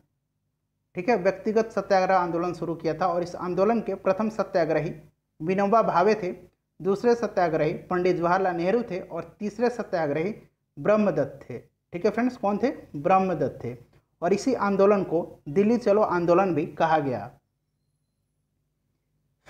ठीक है व्यक्तिगत सत्याग्रह आंदोलन शुरू किया था और इस आंदोलन के प्रथम सत्याग्रही विनोबा भावे थे दूसरे सत्याग्रही पंडित जवाहरलाल नेहरू थे और तीसरे सत्याग्रही ब्रह्मदत्त थे ठीक है फ्रेंड्स कौन थे ब्रह्मदत्त थे और इसी आंदोलन को दिल्ली चलो आंदोलन भी कहा गया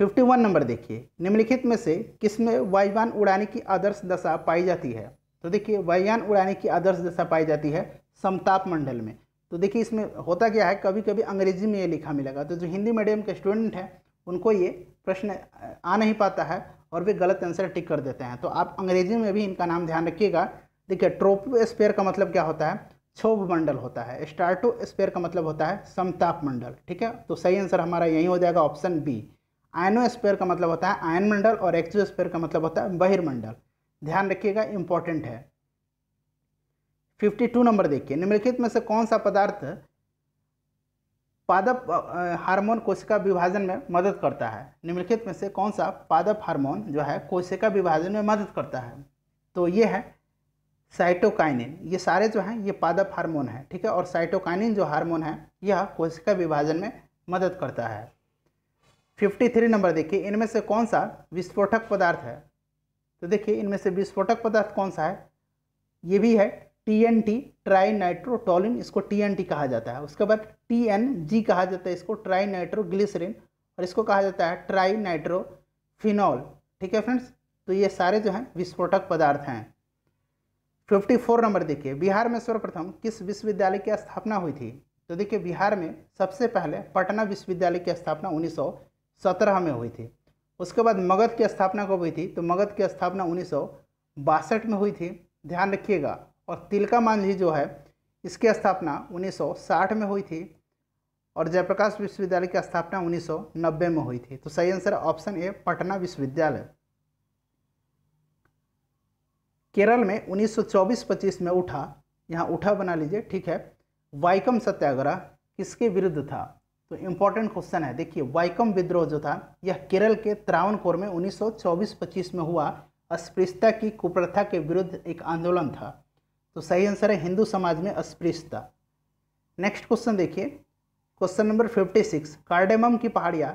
51 नंबर देखिए निम्नलिखित में से किसमें वायुयान उड़ाने की आदर्श दशा पाई जाती है तो देखिए वायुयान उड़ाने की आदर्श दशा पाई जाती है समताप मंडल में तो देखिए इसमें होता क्या है कभी कभी अंग्रेजी में ये लिखा मिलेगा तो जो हिंदी मीडियम के स्टूडेंट हैं उनको ये प्रश्न आ नहीं पाता है और वे गलत आंसर टिक कर देते हैं तो आप अंग्रेजी में भी इनका नाम ध्यान रखिएगा देखिए ट्रोपोस्पेयर का मतलब क्या होता है क्षोभ मंडल होता है स्टार्टो स्पेयर का मतलब होता है समताप मंडल ठीक है तो सही आंसर हमारा यही हो जाएगा ऑप्शन बी आयनो स्पेयर का मतलब होता है आयन मंडल और स्पेयर का मतलब होता है बहिर्मंडल ध्यान रखिएगा इंपॉर्टेंट है 52 नंबर देखिए निम्नलिखित में से कौन सा पदार्थ पादप हार्मोन कोशिका विभाजन में मदद करता है निम्नलिखित में से कौन सा पादप हार्मोन जो है कोशिका विभाजन में मदद करता है तो ये है साइटोकाइनिन ये सारे जो हैं ये पादप हार्मोन है ठीक है और साइटोकाइनिन जो हार्मोन है यह कोशिका विभाजन में मदद करता है 53 नंबर देखिए इनमें से कौन सा विस्फोटक पदार्थ है तो देखिए इनमें से विस्फोटक पदार्थ कौन सा है ये भी है T N T trinitrotoluene इसको टी एन टी कहा जाता है उसके बाद टी एन जी कहा जाता है इसको ट्राई नाइट्रोग्लिसरीन और इसको कहा जाता है ट्राई नाइट्रोफिनॉल ठीक है फ्रेंड्स तो ये सारे जो हैं विस्फोटक पदार्थ हैं 54 नंबर देखिए बिहार में सर्वप्रथम किस विश्वविद्यालय की स्थापना हुई थी तो देखिए बिहार में सबसे पहले पटना विश्वविद्यालय की स्थापना 1917 में हुई थी उसके बाद मगध की स्थापना कब हुई थी तो मगध की स्थापना उन्नीस में हुई थी ध्यान रखिएगा और तिलका मांझी जो है इसकी स्थापना 1960 में हुई थी और जयप्रकाश विश्वविद्यालय की स्थापना 1990 में हुई थी तो सही आंसर ऑप्शन ए पटना विश्वविद्यालय केरल में 1924-25 में उठा यहाँ उठा बना लीजिए ठीक है वाइकम सत्याग्रह किसके विरुद्ध था तो इम्पोर्टेंट क्वेश्चन है देखिए वाइकम विद्रोह जो था यह केरल के त्रावणकोर में 1924-25 में हुआ अस्पृश्यता की कुप्रथा के विरुद्ध एक आंदोलन था तो सही आंसर है हिंदू समाज में अस्पृश्यता नेक्स्ट क्वेश्चन देखिए question number fifty six cardamom की पहाड़ियाँ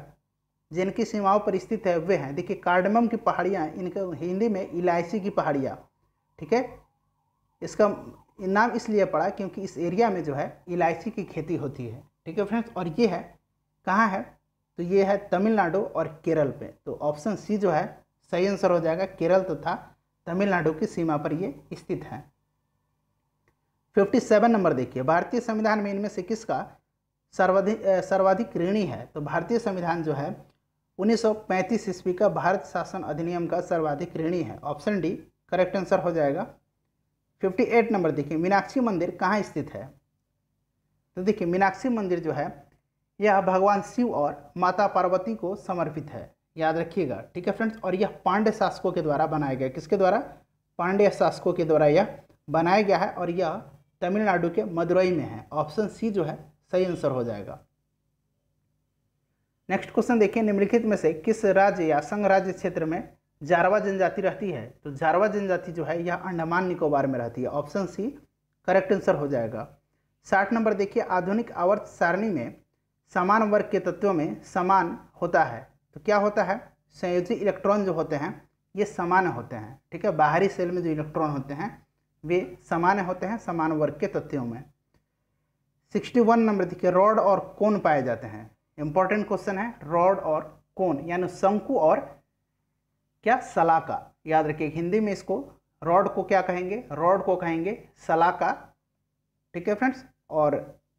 जिनकी सीमाओं पर स्थित है वे हैं देखिए कार्डेमम की पहाड़ियाँ इनका हिंदी में इलायची की पहाड़ियाँ ठीक है इसका नाम इसलिए पड़ा क्योंकि इस एरिया में जो है इलायची की खेती होती है ठीक है फ्रेंड्स और ये है कहाँ है तो ये है तमिलनाडु और केरल पे तो ऑप्शन सी जो है सही आंसर हो जाएगा केरल तथा तो तमिलनाडु की सीमा पर ये स्थित है फिफ्टी सेवन नंबर देखिए भारतीय संविधान में इनमें से किसका सर्वाधिक सर्वाधिक ऋणी है तो भारतीय संविधान जो है 1935 ईस्वी का भारत शासन अधिनियम का सर्वाधिक ऋणी है ऑप्शन डी करेक्ट आंसर हो जाएगा 58 नंबर देखिए मीनाक्षी मंदिर कहाँ स्थित है तो देखिए मीनाक्षी मंदिर जो है यह भगवान शिव और माता पार्वती को समर्पित है याद रखिएगा ठीक है फ्रेंड्स और यह पांड्य शासकों के द्वारा बनाया गया किसके द्वारा पांड्य शासकों के द्वारा यह बनाया गया है और यह तमिलनाडु के मदुरई में है ऑप्शन सी जो है सही आंसर हो जाएगा नेक्स्ट क्वेश्चन देखिए निम्नलिखित में से किस राज्य या संघ राज्य क्षेत्र में जारवा जनजाति रहती है तो जारवा जनजाति जो है यह अंडमान निकोबार में रहती है ऑप्शन सी करेक्ट आंसर हो जाएगा साठ नंबर देखिए आधुनिक आवर्त सारणी में समान वर्ग के तत्वों में समान होता है तो क्या होता है संयोजी इलेक्ट्रॉन जो होते हैं ये समान होते हैं ठीक है बाहरी सेल में जो इलेक्ट्रॉन होते हैं वे समान होते हैं समान वर्ग के तथ्यों में 61 नंबर देखिए रॉड और कोन पाए जाते हैं इंपॉर्टेंट क्वेश्चन है रॉड और कोन यानी शंकु और क्या सलाका याद रखिए हिंदी में इसको रॉड को क्या कहेंगे रॉड को कहेंगे सलाका ठीक है फ्रेंड्स और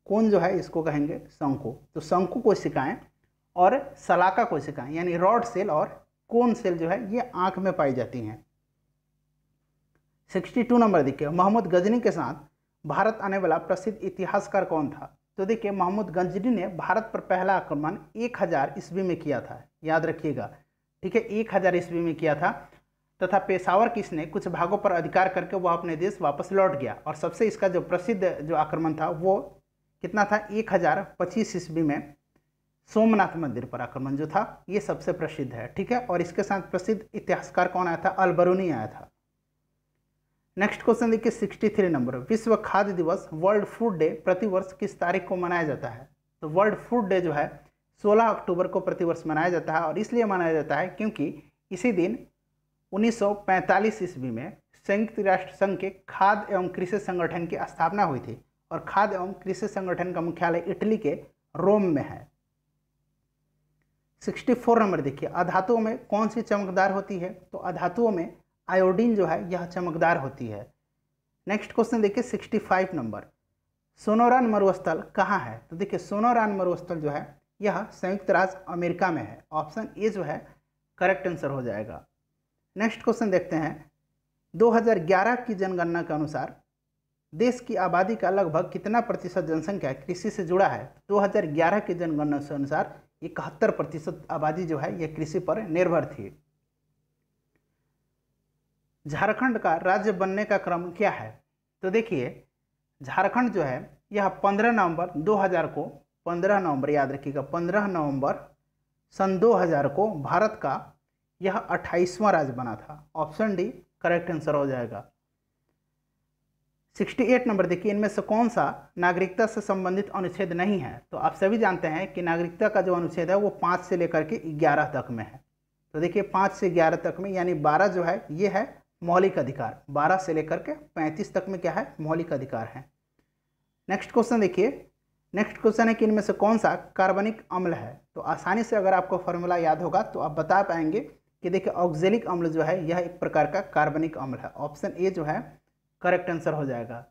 कोन जो है इसको कहेंगे शंकु तो शंकु को सिखाएं और सलाका को सिखाएं यानी रॉड सेल और कोन सेल जो है ये आँख में पाई जाती हैं 62 नंबर देखिए मोहम्मद गजनी के साथ भारत आने वाला प्रसिद्ध इतिहासकार कौन था तो देखिए मोहम्मद गंजनी ने भारत पर पहला आक्रमण 1000 हज़ार ईस्वी में किया था याद रखिएगा ठीक है 1000 हज़ार ईस्वी में किया था तथा पेशावर किसने कुछ भागों पर अधिकार करके वह अपने देश वापस लौट गया और सबसे इसका जो प्रसिद्ध जो आक्रमण था वो कितना था एक हज़ार पच्चीस ईस्वी में सोमनाथ मंदिर पर आक्रमण जो था ये सबसे प्रसिद्ध है ठीक है और इसके साथ प्रसिद्ध इतिहासकार कौन आया था अलबरूनी आया था नेक्स्ट क्वेश्चन देखिए सिक्सटी थ्री नंबर विश्व खाद्य दिवस वर्ल्ड फूड डे प्रतिवर्ष किस तारीख को मनाया जाता है तो वर्ल्ड फूड डे जो है 16 अक्टूबर को प्रतिवर्ष मनाया जाता है और इसलिए मनाया जाता है क्योंकि इसी दिन 1945 ईस्वी में संयुक्त राष्ट्र संघ के खाद्य एवं कृषि संगठन की स्थापना हुई थी और खाद्य एवं कृषि संगठन का मुख्यालय इटली के रोम में है 64 नंबर देखिए अधातुओं में कौन सी चमकदार होती है तो अधातुओं में आयोडीन जो है यह चमकदार होती है नेक्स्ट क्वेश्चन देखिए 65 नंबर सोनोरान मरुस्थल कहाँ है तो देखिए सोनोरान मरुस्थल जो है यह संयुक्त राज्य अमेरिका में है ऑप्शन ए जो है करेक्ट आंसर हो जाएगा नेक्स्ट क्वेश्चन देखते हैं 2011 की जनगणना के अनुसार देश की आबादी का लगभग कितना प्रतिशत जनसंख्या कृषि से जुड़ा है तो दो ग्यारह की जनगणना के अनुसार इकहत्तर प्रतिशत आबादी जो है यह कृषि पर निर्भर थी झारखंड का राज्य बनने का क्रम क्या है तो देखिए झारखंड जो है यह 15 नवंबर 2000 को 15 नवंबर याद रखिएगा 15 नवंबर सन 2000 को भारत का यह अट्ठाईसवां राज्य बना था ऑप्शन डी करेक्ट आंसर हो जाएगा 68 नंबर देखिए इनमें से कौन सा नागरिकता से संबंधित अनुच्छेद नहीं है तो आप सभी जानते हैं कि नागरिकता का जो अनुच्छेद है वो पाँच से लेकर के ग्यारह तक में है तो देखिए पाँच से ग्यारह तक में यानी बारह जो है ये है मौलिक अधिकार 12 से लेकर के 35 तक में क्या है मौलिक अधिकार है नेक्स्ट क्वेश्चन देखिए नेक्स्ट क्वेश्चन है कि इनमें से कौन सा कार्बनिक अम्ल है तो आसानी से अगर आपको फॉर्मूला याद होगा तो आप बता पाएंगे कि देखिए ऑक्जेलिक अम्ल जो है यह एक प्रकार का कार्बनिक अम्ल है ऑप्शन ए जो है करेक्ट आंसर हो जाएगा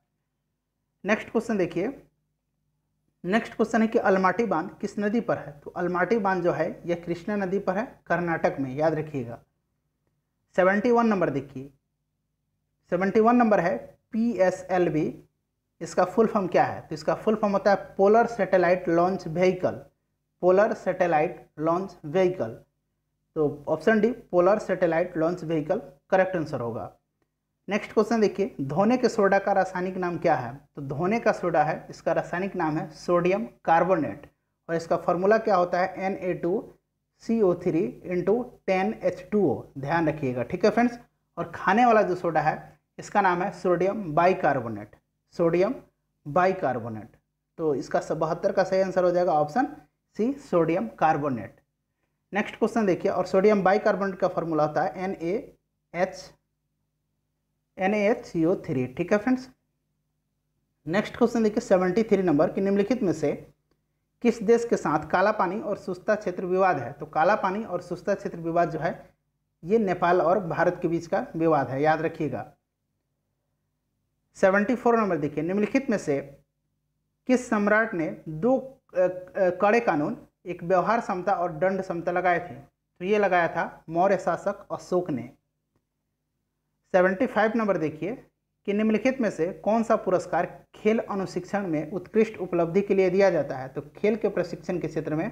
नेक्स्ट क्वेश्चन देखिए नेक्स्ट क्वेश्चन है कि अलमाटी बांध किस नदी पर है तो अलमाटी बांध जो है यह कृष्णा नदी पर है कर्नाटक में याद रखिएगा सेवेंटी वन नंबर देखिए सेवेंटी वन नंबर है पी एस एल वी इसका फुल फॉर्म क्या है तो इसका फुल फॉर्म होता है polar satellite launch vehicle polar satellite launch vehicle तो option D polar satellite launch vehicle correct answer होगा नेक्स्ट क्वेश्चन देखिए धोने के सोडा का रासायनिक नाम क्या है तो धोने का सोडा है इसका रासायनिक नाम है सोडियम कार्बोनेट और इसका फॉर्मूला क्या होता है N A two C O three into ten H two O ध्यान रखिएगा ठीक है फ्रेंड्स और खाने वाला जो सोडा है इसका नाम है सोडियम बाइकार्बोनेट सोडियम बाइकार्बोनेट तो इसका बहत्तर का सही आंसर हो जाएगा option C sodium carbonate next question देखिए और सोडियम बाइकार्बोनेट का फॉर्मूला होता है N A H N H C O three ठीक है फ्रेंड्स नेक्स्ट क्वेश्चन देखिए सेवेंटी थ्री नंबर कि निम्नलिखित में से किस देश के साथ काला पानी और सुस्ता क्षेत्र विवाद है तो काला पानी और सुस्ता क्षेत्र विवाद जो है ये नेपाल और भारत के बीच का विवाद है याद रखिएगा सेवेंटी फोर नंबर देखिए निम्नलिखित में से किस सम्राट ने दो कड़े कानून एक व्यवहार समता और दंड समता लगाए थे तो ये लगाया था मौर्य शासक अशोक ने 75 नंबर देखिए कि निम्नलिखित में से कौन सा पुरस्कार खेल अनुशिक्षण में उत्कृष्ट उपलब्धि के लिए दिया जाता है तो खेल के प्रशिक्षण के क्षेत्र में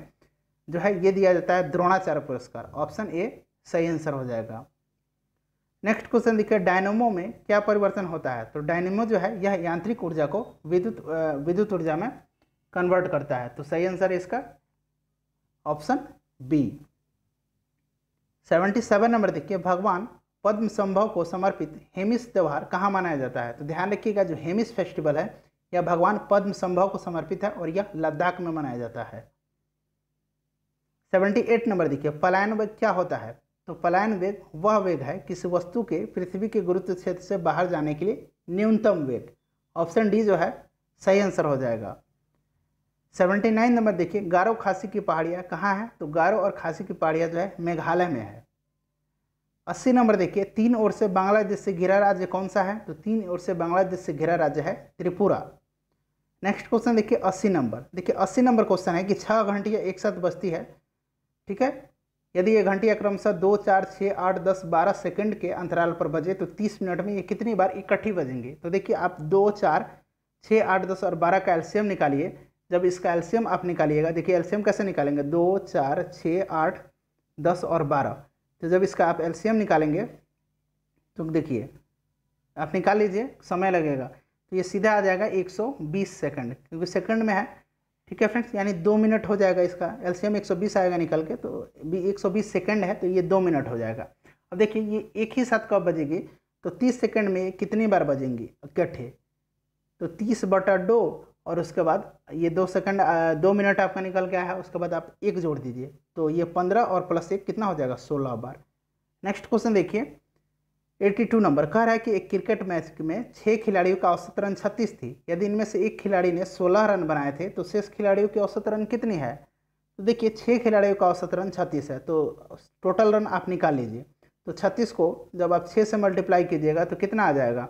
जो है ये दिया जाता है द्रोणाचार्य पुरस्कार ऑप्शन ए सही आंसर हो जाएगा नेक्स्ट क्वेश्चन देखिए डायनोमो में क्या परिवर्तन होता है तो डायनोमो जो है यह यांत्रिक ऊर्जा को विद्युत विद्युत ऊर्जा में कन्वर्ट करता है तो सही आंसर है इसका option B seventy seven number देखिए भगवान पद्म संभव को समर्पित हेमिस त्यौहार कहाँ मनाया जाता है तो ध्यान रखिएगा जो हेमिस फेस्टिवल है यह भगवान पद्म संभव को समर्पित है और यह लद्दाख में मनाया जाता है सेवेंटी एट नंबर देखिए पलायन क्या होता है तो पलायन वेग वह वेग है किसी वस्तु के पृथ्वी के गुरुत्व क्षेत्र से बाहर जाने के लिए न्यूनतम वेग ऑप्शन डी जो है सही आंसर हो जाएगा सेवेंटी नाइन नंबर देखिए गारो खासी की पहाड़ियाँ कहाँ हैं तो गारो और खासी की पहाड़ियाँ जो है मेघालय में है अस्सी नंबर देखिए तीन ओर से बांग्लादेश से घिरा राज्य कौन सा है तो तीन ओर से बांग्लादेश से घिरा राज्य है त्रिपुरा नेक्स्ट क्वेश्चन देखिए अस्सी नंबर देखिए अस्सी नंबर क्वेश्चन है कि छः घंटियाँ एक साथ बसती है ठीक है यदि ये घंटी क्रमशः दो चार छः आठ दस बारह सेकंड के अंतराल पर बजे तो तीस मिनट में ये कितनी बार इकट्ठी बजेंगे तो देखिए आप दो चार छः आठ दस और बारह का एल्शियम निकालिए जब इसका एल्शियम आप निकालिएगा देखिए एल्शियम कैसे निकालेंगे दो चार छः आठ दस और बारह तो जब इसका आप एल्शियम निकालेंगे तो देखिए आप निकाल लीजिए समय लगेगा तो ये सीधा आ जाएगा 120 सेकंड क्योंकि सेकंड में है ठीक है फ्रेंड्स यानी दो मिनट हो जाएगा इसका एलसीएम 120 आएगा निकल के तो भी 120 सेकंड है तो ये दो मिनट हो जाएगा अब देखिए ये एक ही साथ कब बजेगी तो 30 सेकंड में कितनी बार बजेंगी इकट्ठे तो 30 बटा दो और उसके बाद ये दो सेकंड दो मिनट आपका निकल गया है उसके बाद आप एक जोड़ दीजिए तो ये पंद्रह और प्लस एक कितना हो जाएगा सोलह बार नेक्स्ट क्वेश्चन देखिए 82 नंबर कह रहा है कि एक क्रिकेट मैच में छः खिलाड़ियों का औसत रन 36 थी यदि इनमें से एक खिलाड़ी ने 16 रन बनाए थे तो शेष खिलाड़ियों की औसत रन कितनी है तो देखिए छः खिलाड़ियों का औसत रन 36 है तो टोटल रन आप निकाल लीजिए तो 36 को जब आप 6 से मल्टीप्लाई कीजिएगा तो कितना आ जाएगा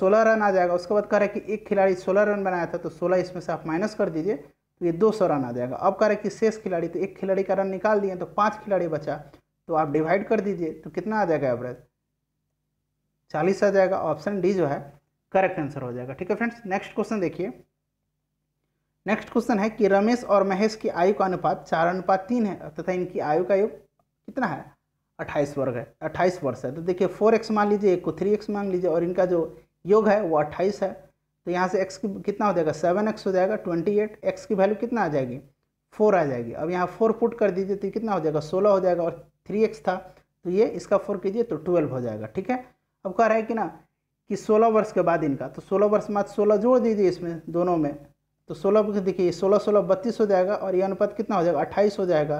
सोलह रन आ जाएगा उसके बाद कह रहा है कि एक खिलाड़ी सोलह रन बनाया था तो सोलह इसमें से आप माइनस कर दीजिए तो ये सौ रन आ जाएगा अब कह रहे कि शेष खिलाड़ी तो एक खिलाड़ी का रन निकाल दिए तो पाँच खिलाड़ी बचा तो आप डिवाइड कर दीजिए तो कितना आ जाएगा एवरेज चालीस आ जाएगा ऑप्शन डी जो है करेक्ट आंसर हो जाएगा ठीक है फ्रेंड्स नेक्स्ट क्वेश्चन देखिए नेक्स्ट क्वेश्चन है कि रमेश और महेश की आयु का अनुपात चार अनुपात तीन है तथा इनकी आयु का युग कितना है अट्ठाईस वर्ग है अट्ठाईस वर्ष है तो देखिए फोर एक्स मान लीजिए एक को थ्री एक्स मान लीजिए और इनका जो योग है वो अट्ठाईस है तो यहाँ से एक्स कितना हो जाएगा सेवन एक्स हो जाएगा ट्वेंटी एट एक्स की वैल्यू कितना आ जाएगी फोर आ जाएगी अब यहाँ फोर पुट कर दीजिए तो कितना हो जाएगा सोलह हो जाएगा और थ्री एक्स था तो ये इसका फोर कीजिए तो ट्वेल्व हो जाएगा ठीक है अब कह रहा है कि ना कि 16 वर्ष के बाद इनका तो 16 वर्ष में सोलह जोड़ दीजिए इसमें दोनों में तो 16 देखिए 16 सोलह बत्तीस हो जाएगा और ये अनुपात कितना हो जाएगा अट्ठाईस हो जाएगा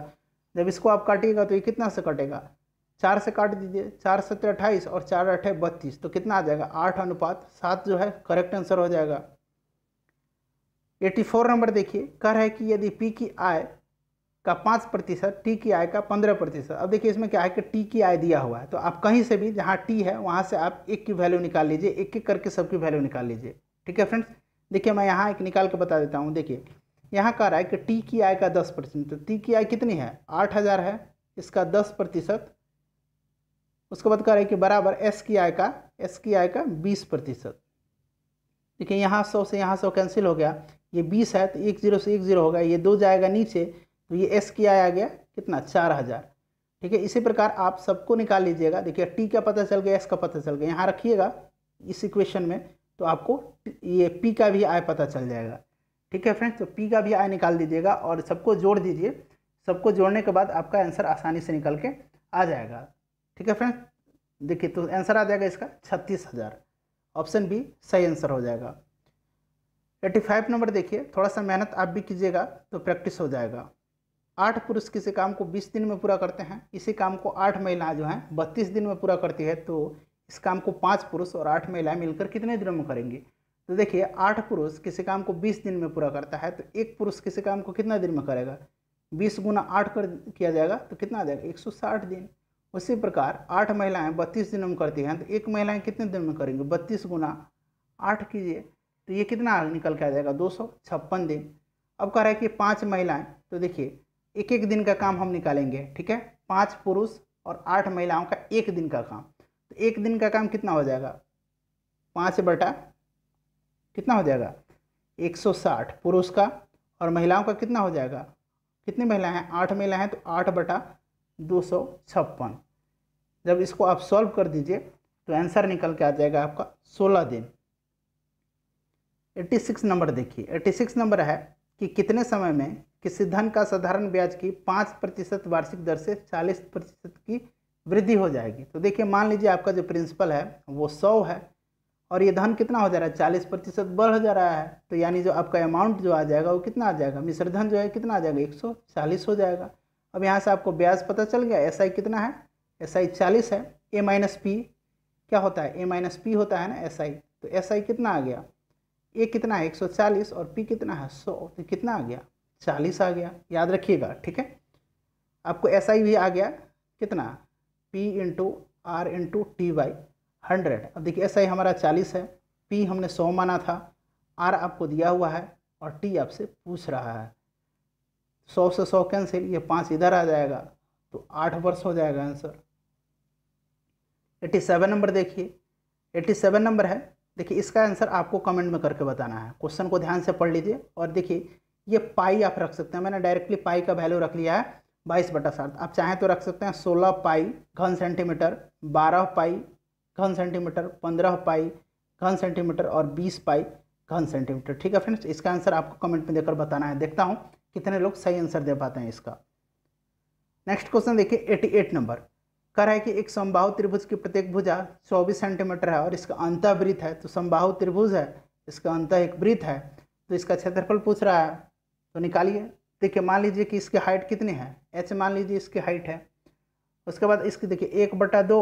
जब इसको आप काटिएगा तो ये कितना से कटेगा चार से काट दीजिए चार सत्तर अट्ठाईस और चार अट्ठे बत्तीस तो कितना आ जाएगा आठ अनुपात सात जो है करेक्ट आंसर हो जाएगा एटी फोर नंबर देखिए कह रहा है कि यदि पी की आय का पाँच प्रतिशत टी की आय का पंद्रह प्रतिशत अब देखिए इसमें क्या है कि टी की आय दिया हुआ है तो आप कहीं से भी जहाँ टी है वहाँ से आप एक की वैल्यू निकाल लीजिए एक एक करके सबकी वैल्यू निकाल लीजिए ठीक है फ्रेंड्स देखिए मैं यहाँ एक निकाल के बता देता हूँ देखिए यहाँ कह रहा है कि टी की आय का दस परसेंट तो टी की आय कितनी है आठ हज़ार है इसका दस प्रतिशत उसके बाद कह रहा है कि बराबर एस की आय का एस की आय का बीस प्रतिशत देखिए यहाँ सौ से यहाँ सौ कैंसिल हो गया ये बीस है तो एक जीरो से एक जीरो होगा ये दो जाएगा नीचे तो ये एस किया आ गया कितना चार हज़ार ठीक है इसी प्रकार आप सबको निकाल लीजिएगा देखिए टी का पता चल गया एस का पता चल गया यहाँ रखिएगा इस इक्वेशन में तो आपको ये पी का भी आय पता चल जाएगा ठीक है फ्रेंड्स तो पी का भी आय निकाल दीजिएगा और सबको जोड़ दीजिए सबको जोड़ने के बाद आपका आंसर आसानी से निकल के आ जाएगा ठीक है फ्रेंड्स देखिए तो आंसर आ जाएगा इसका छत्तीस हज़ार ऑप्शन बी सही आंसर हो जाएगा एट्टी फाइव नंबर देखिए थोड़ा सा मेहनत आप भी कीजिएगा तो प्रैक्टिस हो जाएगा आठ पुरुष किसी काम को बीस दिन में पूरा करते हैं इसी काम को आठ महिलाएं जो हैं बत्तीस दिन में पूरा करती है तो इस काम को पाँच पुरुष और आठ महिलाएं मिलकर कितने दिनों में करेंगी तो देखिए आठ पुरुष किसी काम को बीस दिन में पूरा करता है तो एक पुरुष किसी काम को कितना दिन में करेगा बीस गुना आठ कर किया जाएगा तो कितना आ जाएगा एक सौ साठ दिन उसी प्रकार आठ महिलाएँ बत्तीस दिनों में करती हैं तो एक महिलाएँ कितने दिन में करेंगी बत्तीस गुना आठ कीजिए तो ये कितना निकल के आ जाएगा दो सौ छप्पन दिन अब कह रहा है कि पाँच महिलाएँ तो देखिए एक एक दिन का काम हम निकालेंगे ठीक है पाँच पुरुष और आठ महिलाओं का एक दिन का काम तो एक दिन का काम कितना हो जाएगा पाँच बटा कितना हो जाएगा 160 पुरुष का और महिलाओं का कितना हो जाएगा कितनी महिलाएं हैं आठ महिलाएं हैं तो आठ बटा दो जब इसको आप सॉल्व कर दीजिए तो आंसर निकल के आ जाएगा आपका 16 दिन 86 नंबर देखिए 86 नंबर है कि कितने समय में किसी धन का साधारण ब्याज की पाँच प्रतिशत वार्षिक दर से चालीस प्रतिशत की वृद्धि हो जाएगी तो देखिए मान लीजिए आपका जो प्रिंसिपल है वो सौ है और ये धन कितना हो जा रहा है चालीस प्रतिशत बढ़ जा रहा है तो यानी जो आपका अमाउंट जो आ जाएगा वो कितना आ जाएगा मिश्र धन जो है कितना आ जाएगा एक सौ चालीस हो जाएगा अब यहाँ से आपको ब्याज पता चल गया एस आई कितना है एस आई चालीस है ए माइनस पी क्या होता है ए माइनस पी होता है ना एस आई तो एस आई कितना आ गया ए कितना है एक सौ चालीस और पी कितना है सौ तो कितना आ गया चालीस आ गया याद रखिएगा ठीक है आपको एस आई भी आ गया कितना P into R into T by hundred अब देखिए एस आई हमारा चालीस है पी हमने सौ माना था आर आपको दिया हुआ है और टी आपसे पूछ रहा है सौ से सौ कैंसिल ये पाँच इधर आ जाएगा तो आठ वर्ष हो जाएगा आंसर एट्टी सेवन नंबर देखिए एट्टी सेवन नंबर है देखिए इसका आंसर आपको कमेंट में करके बताना है क्वेश्चन को ध्यान से पढ़ लीजिए और देखिए ये पाई आप रख सकते हैं मैंने डायरेक्टली पाई का वैल्यू रख लिया है बाईस बटा सात आप चाहें तो रख सकते हैं सोलह पाई घन सेंटीमीटर बारह पाई घन सेंटीमीटर पंद्रह पाई घन सेंटीमीटर और बीस पाई घन सेंटीमीटर ठीक है फ्रेंड्स इसका आंसर आपको कमेंट में देकर बताना है देखता हूँ कितने लोग सही आंसर दे पाते हैं इसका नेक्स्ट क्वेश्चन देखिए एट नंबर कह रहा है कि एक समबाहु त्रिभुज की प्रत्येक भुजा 24 सेंटीमीटर है और इसका अंत वृत्त है तो समबाहु त्रिभुज है इसका अंत एक वृत्त है तो इसका क्षेत्रफल पूछ रहा है तो निकालिए देखिए मान लीजिए कि इसकी हाइट कितनी है एच मान लीजिए इसकी हाइट है उसके बाद इसकी देखिए एक बटा दो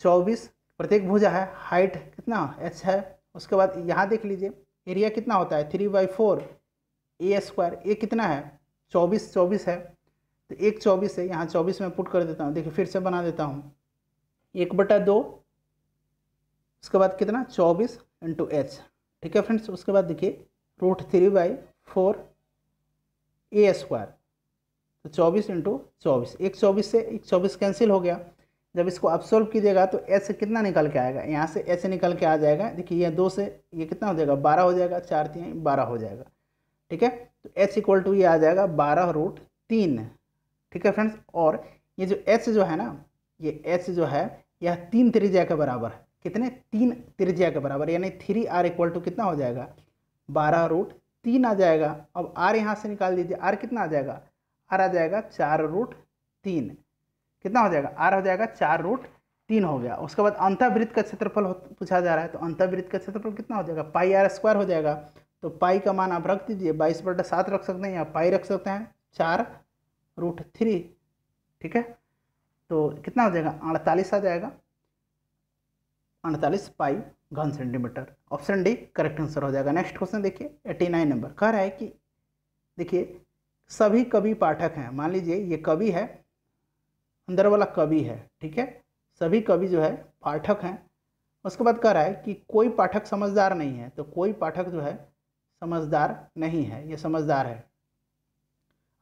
चौबीस प्रत्येक भुजा है हाइट कितना एच है उसके बाद यहाँ देख लीजिए एरिया कितना होता है three by four A square A कितना है चौबीस चौबीस है तो एक चौबीस है यहाँ चौबीस में पुट कर देता हूँ देखिए फिर से बना देता हूँ एक बटा दो उसके बाद कितना चौबीस इंटू एच ठीक है फ्रेंड्स उसके बाद देखिए root three by four A square तो चौबीस इंटू चौबीस एक चौबीस से एक चौबीस कैंसिल हो गया जब इसको आप सोल्व कीजिएगा तो एच कितना निकल के आएगा यहाँ से एच निकल के आ जाएगा देखिए ये दो से ये कितना हो जाएगा बारह हो जाएगा चार तीन बारह हो जाएगा ठीक है तो एच इक्वल टू ये आ जाएगा बारह रूट तीन ठीक है फ्रेंड्स और ये जो एच जो है ना ये एच जो है यह तीन त्रिज्या के बराबर है कितने तीन त्रिज्या के बराबर यानी थ्री आर इक्वल टू कितना हो जाएगा बारह रूट तीन आ जाएगा अब आर यहाँ से निकाल दीजिए आर कितना आ जाएगा आर आ जाएगा चार रूट तीन कितना हो जाएगा आर हो जाएगा चार रूट तीन हो गया उसके बाद अंतावृत्त का क्षेत्रफल पूछा जा रहा है तो अंतावृत्त का क्षेत्रफल कितना हो जाएगा पाई आर स्क्वायर हो जाएगा तो पाई का मान आप रख दीजिए बाईस बटे सात रख सकते हैं या पाई रख सकते हैं चार रूट थ्री ठीक है तो कितना हो जाएगा अड़तालीस आ जाएगा अड़तालीस पाई घन centimetre option D correct answer हो जाएगा नेक्स्ट क्वेश्चन देखिए एटी नाइन नंबर कह रहा है कि देखिए सभी कवि पाठक हैं मान लीजिए ये कवि है अंदर वाला कवि है ठीक है सभी कवि जो है पाठक हैं उसके बाद कह रहा है कि कोई पाठक समझदार नहीं है तो कोई पाठक जो है समझदार नहीं है ये समझदार है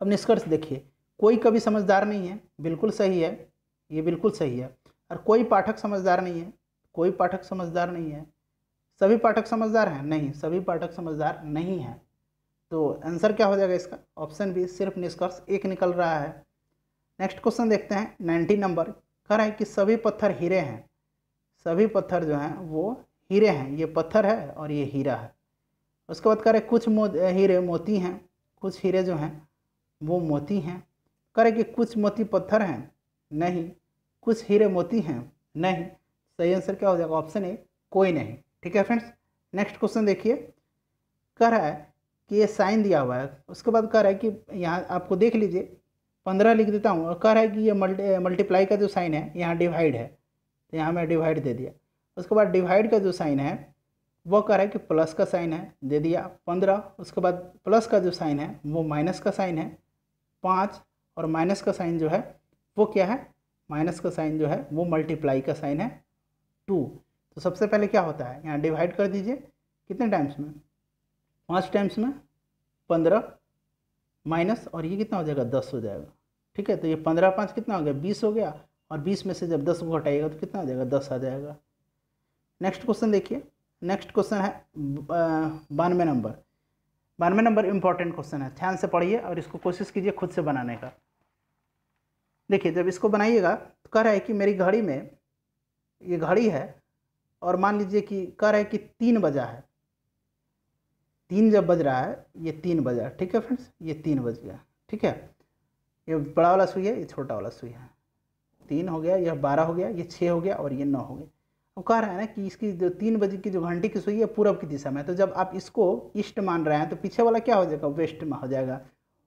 अब निष्कर्ष देखिए कोई कवि समझदार नहीं है बिल्कुल सही है ये बिल्कुल सही है और कोई पाठक समझदार नहीं है कोई पाठक समझदार नहीं है सभी पाठक समझदार हैं नहीं सभी पाठक समझदार नहीं हैं तो आंसर क्या हो जाएगा इसका ऑप्शन बी सिर्फ निष्कर्ष एक निकल रहा है नेक्स्ट क्वेश्चन देखते हैं नाइन्टी नंबर कह रहे हैं कि सभी पत्थर हीरे हैं सभी पत्थर जो हैं वो हीरे हैं ये पत्थर है और ये हीरा है उसके बाद कह रहे कुछ मो हीरे मोती हैं कुछ हीरे जो हैं वो मोती हैं कह रहे कि कुछ मोती पत्थर हैं नहीं कुछ हीरे मोती हैं नहीं सही आंसर क्या हो जाएगा ऑप्शन ए कोई नहीं ठीक है फ्रेंड्स नेक्स्ट क्वेश्चन देखिए कह रहा है कि ये साइन दिया हुआ है उसके बाद कह रहा है कि यहाँ आपको देख लीजिए पंद्रह लिख देता हूँ और कह रहा है कि ये मल्टी मल्टीप्लाई का जो साइन है यहाँ डिवाइड है तो यहाँ मैं डिवाइड दे दिया उसके बाद डिवाइड का जो साइन है वह कह रहा है कि प्लस का साइन है दे दिया पंद्रह उसके बाद प्लस का जो साइन है वो माइनस का साइन है पाँच और माइनस का साइन जो है वो क्या है माइनस का साइन जो है वो मल्टीप्लाई का साइन है टू तो सबसे पहले क्या होता है यहाँ डिवाइड कर दीजिए कितने टाइम्स में पाँच टाइम्स में पंद्रह माइनस और ये कितना हो जाएगा दस हो जाएगा ठीक है तो ये पंद्रह पाँच कितना हो गया बीस हो गया और बीस में से जब दस को घटाइएगा तो कितना हो जाएगा दस आ जाएगा नेक्स्ट क्वेश्चन देखिए नेक्स्ट क्वेश्चन है बानवे नंबर बानवे नंबर इंपॉर्टेंट क्वेश्चन है ध्यान से पढ़िए और इसको कोशिश कीजिए खुद से बनाने का देखिए जब इसको बनाइएगा तो कह रहा है कि मेरी घड़ी में ये घड़ी है और मान लीजिए कि कह रहे कि तीन बजा है तीन जब बज रहा है ये तीन बजा ठीक है फ्रेंड्स ये तीन बज गया ठीक है ये बड़ा वाला सुई है ये छोटा वाला सुई है तीन हो गया यह बारह हो गया ये छः हो गया और ये नौ हो गया वो कह रहा है ना कि इसकी जो तीन बजे की जो घंटी की सुई है पूरब की दिशा में तो जब आप इसको ईस्ट मान रहे हैं तो पीछे वाला क्या हो जाएगा वेस्ट में हो जाएगा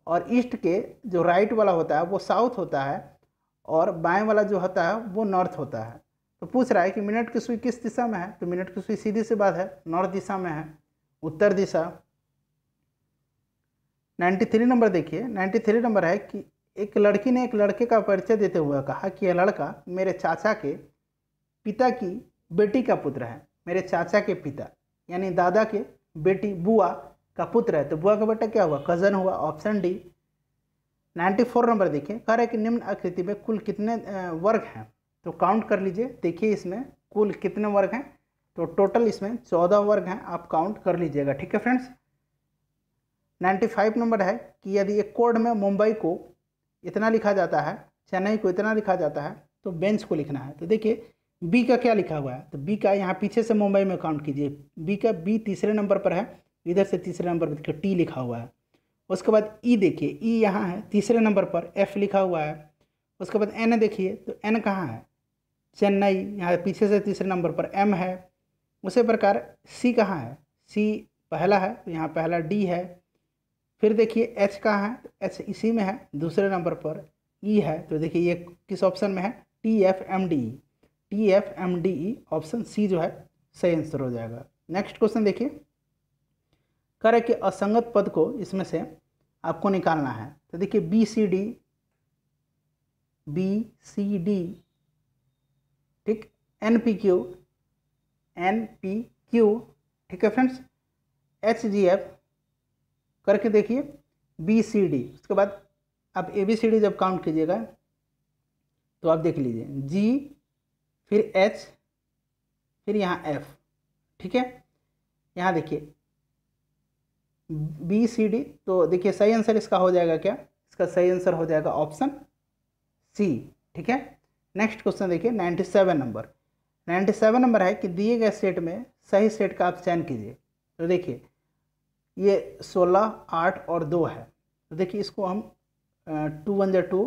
और ईस्ट के जो राइट वाला होता है वो साउथ होता है और बाएँ वाला जो होता है वो नॉर्थ होता है तो पूछ रहा है कि मिनट की सुई किस दिशा में है तो मिनट की सुई सीधी से बात है नॉर्थ दिशा में है उत्तर दिशा 93 नंबर देखिए 93 नंबर है कि एक लड़की ने एक लड़के का परिचय देते हुए कहा कि यह लड़का मेरे चाचा के पिता की बेटी का पुत्र है मेरे चाचा के पिता यानी दादा के बेटी बुआ का पुत्र है तो बुआ का बेटा क्या हुआ कज़न हुआ ऑप्शन डी 94 नंबर देखिए कह रहे कि निम्न आकृति में कुल कितने वर्ग हैं तो काउंट कर लीजिए देखिए इसमें कुल कितने वर्ग हैं तो टोटल इसमें चौदह वर्ग हैं आप काउंट कर लीजिएगा ठीक है फ्रेंड्स नाइन्टी फाइव नंबर है कि यदि एक कोड में मुंबई को इतना लिखा जाता है चेन्नई को इतना लिखा जाता है तो बेंच को लिखना है तो देखिए बी का क्या लिखा हुआ है तो बी का यहाँ पीछे से मुंबई में काउंट कीजिए बी का बी तीसरे नंबर पर है इधर से तीसरे नंबर पर देखिए टी लिखा हुआ है उसके बाद ई e देखिए ई e यहाँ है तीसरे नंबर पर एफ लिखा हुआ है उसके बाद एन देखिए तो एन कहाँ है चेन्नई यहाँ पीछे से तीसरे नंबर पर एम है उसी प्रकार सी कहाँ है सी पहला है तो यहाँ पहला डी है फिर देखिए एच कहाँ है तो एच इसी में है दूसरे नंबर पर ई e है तो देखिए ये किस ऑप्शन में है T F M D E T F M D E option C जो है सही आंसर हो जाएगा नेक्स्ट क्वेश्चन देखिए करे कि असंगत पद को इसमें से आपको निकालना है तो देखिए B C D B C D ठीक N P Q N P Q ठीक है फ्रेंड्स एच जी एफ करके देखिए बी सी डी उसके बाद आप ए बी सी डी जब काउंट कीजिएगा तो आप देख लीजिए जी फिर एच फिर यहाँ एफ ठीक है यहाँ देखिए बी सी डी तो देखिए सही आंसर इसका हो जाएगा क्या इसका सही आंसर हो जाएगा ऑप्शन सी ठीक है नेक्स्ट क्वेश्चन देखिए 97 नंबर 97 नंबर है कि दिए गए सेट में सही सेट का आप चयन कीजिए तो देखिए ये 16 आठ और दो है तो देखिए इसको हम two one J two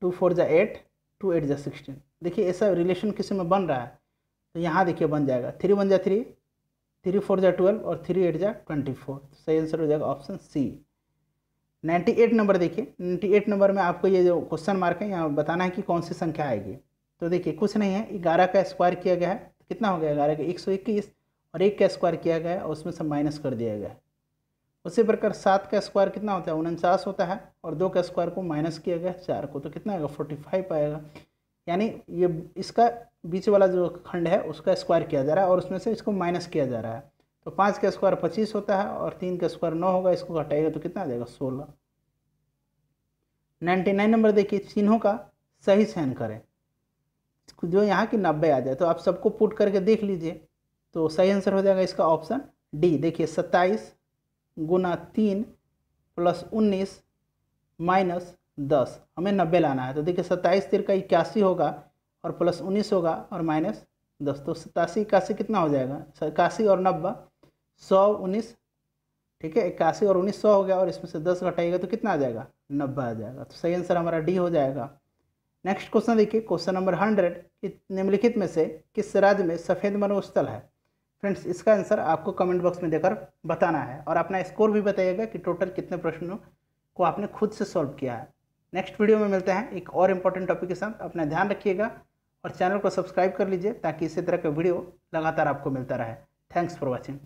two four J eight two eight J sixteen देखिए ऐसा रिलेशन किसी में बन रहा है तो यहाँ देखिए बन जाएगा three one J three three four J twelve और three eight J twenty four सही आंसर हो जाएगा option C ninety eight number देखिए नाइन्टी एट नंबर में आपको ये जो क्वेश्चन मार्क है यहाँ बताना है कि कौन सी संख्या आएगी तो देखिए कुछ नहीं है ग्यारह का स्क्वायर किया गया है तो कितना हो गया ग्यारह का एक सौ इक्कीस और एक का स्क्वायर किया गया है और उसमें सब माइनस कर दिया गया उसी प्रकार सात का स्क्वायर कितना होता है उनचास होता है और दो का स्क्वायर को माइनस किया गया चार को तो कितना आएगा फोर्टी फाइव आएगा यानी ये इसका बीच वाला जो खंड है उसका स्क्वायर किया जा रहा है और उसमें से इसको माइनस किया जा रहा है तो पाँच का स्क्वायर पच्चीस होता है और तीन का स्क्वायर नौ होगा इसको घटाएगा तो कितना आ जाएगा सोलह नाइन्टी नाइन नंबर देखिए चिन्हों का सही चयन करें जो यहाँ की नब्बे आ जाए तो आप सबको पुट करके देख लीजिए तो सही आंसर हो जाएगा इसका ऑप्शन डी देखिए सत्ताईस गुना तीन प्लस उन्नीस माइनस दस हमें नब्बे लाना है तो देखिए सत्ताईस तिर का इक्यासी होगा और प्लस उन्नीस होगा और माइनस दस तो सतासी इक्यासी कितना हो जाएगा इक्यासी और नब्बे सौ उन्नीस ठीक है इक्यासी और उन्नीस सौ हो गया और इसमें से दस घटाइएगा तो कितना आ जाएगा नब्बे आ जाएगा तो सही आंसर हमारा डी हो जाएगा नेक्स्ट क्वेश्चन देखिए क्वेश्चन नंबर हंड्रेड निम्नलिखित में से किस राज्य में सफ़ेद मनोस्थल है फ्रेंड्स इसका आंसर आपको कमेंट बॉक्स में देकर बताना है और अपना स्कोर भी बताइएगा कि टोटल कितने प्रश्नों को आपने खुद से सॉल्व किया है नेक्स्ट वीडियो में मिलते हैं एक और इम्पोर्टेंट टॉपिक के साथ अपना ध्यान रखिएगा और चैनल को सब्सक्राइब कर लीजिए ताकि इसी तरह का वीडियो लगातार आपको मिलता रहे थैंक्स फॉर वॉचिंग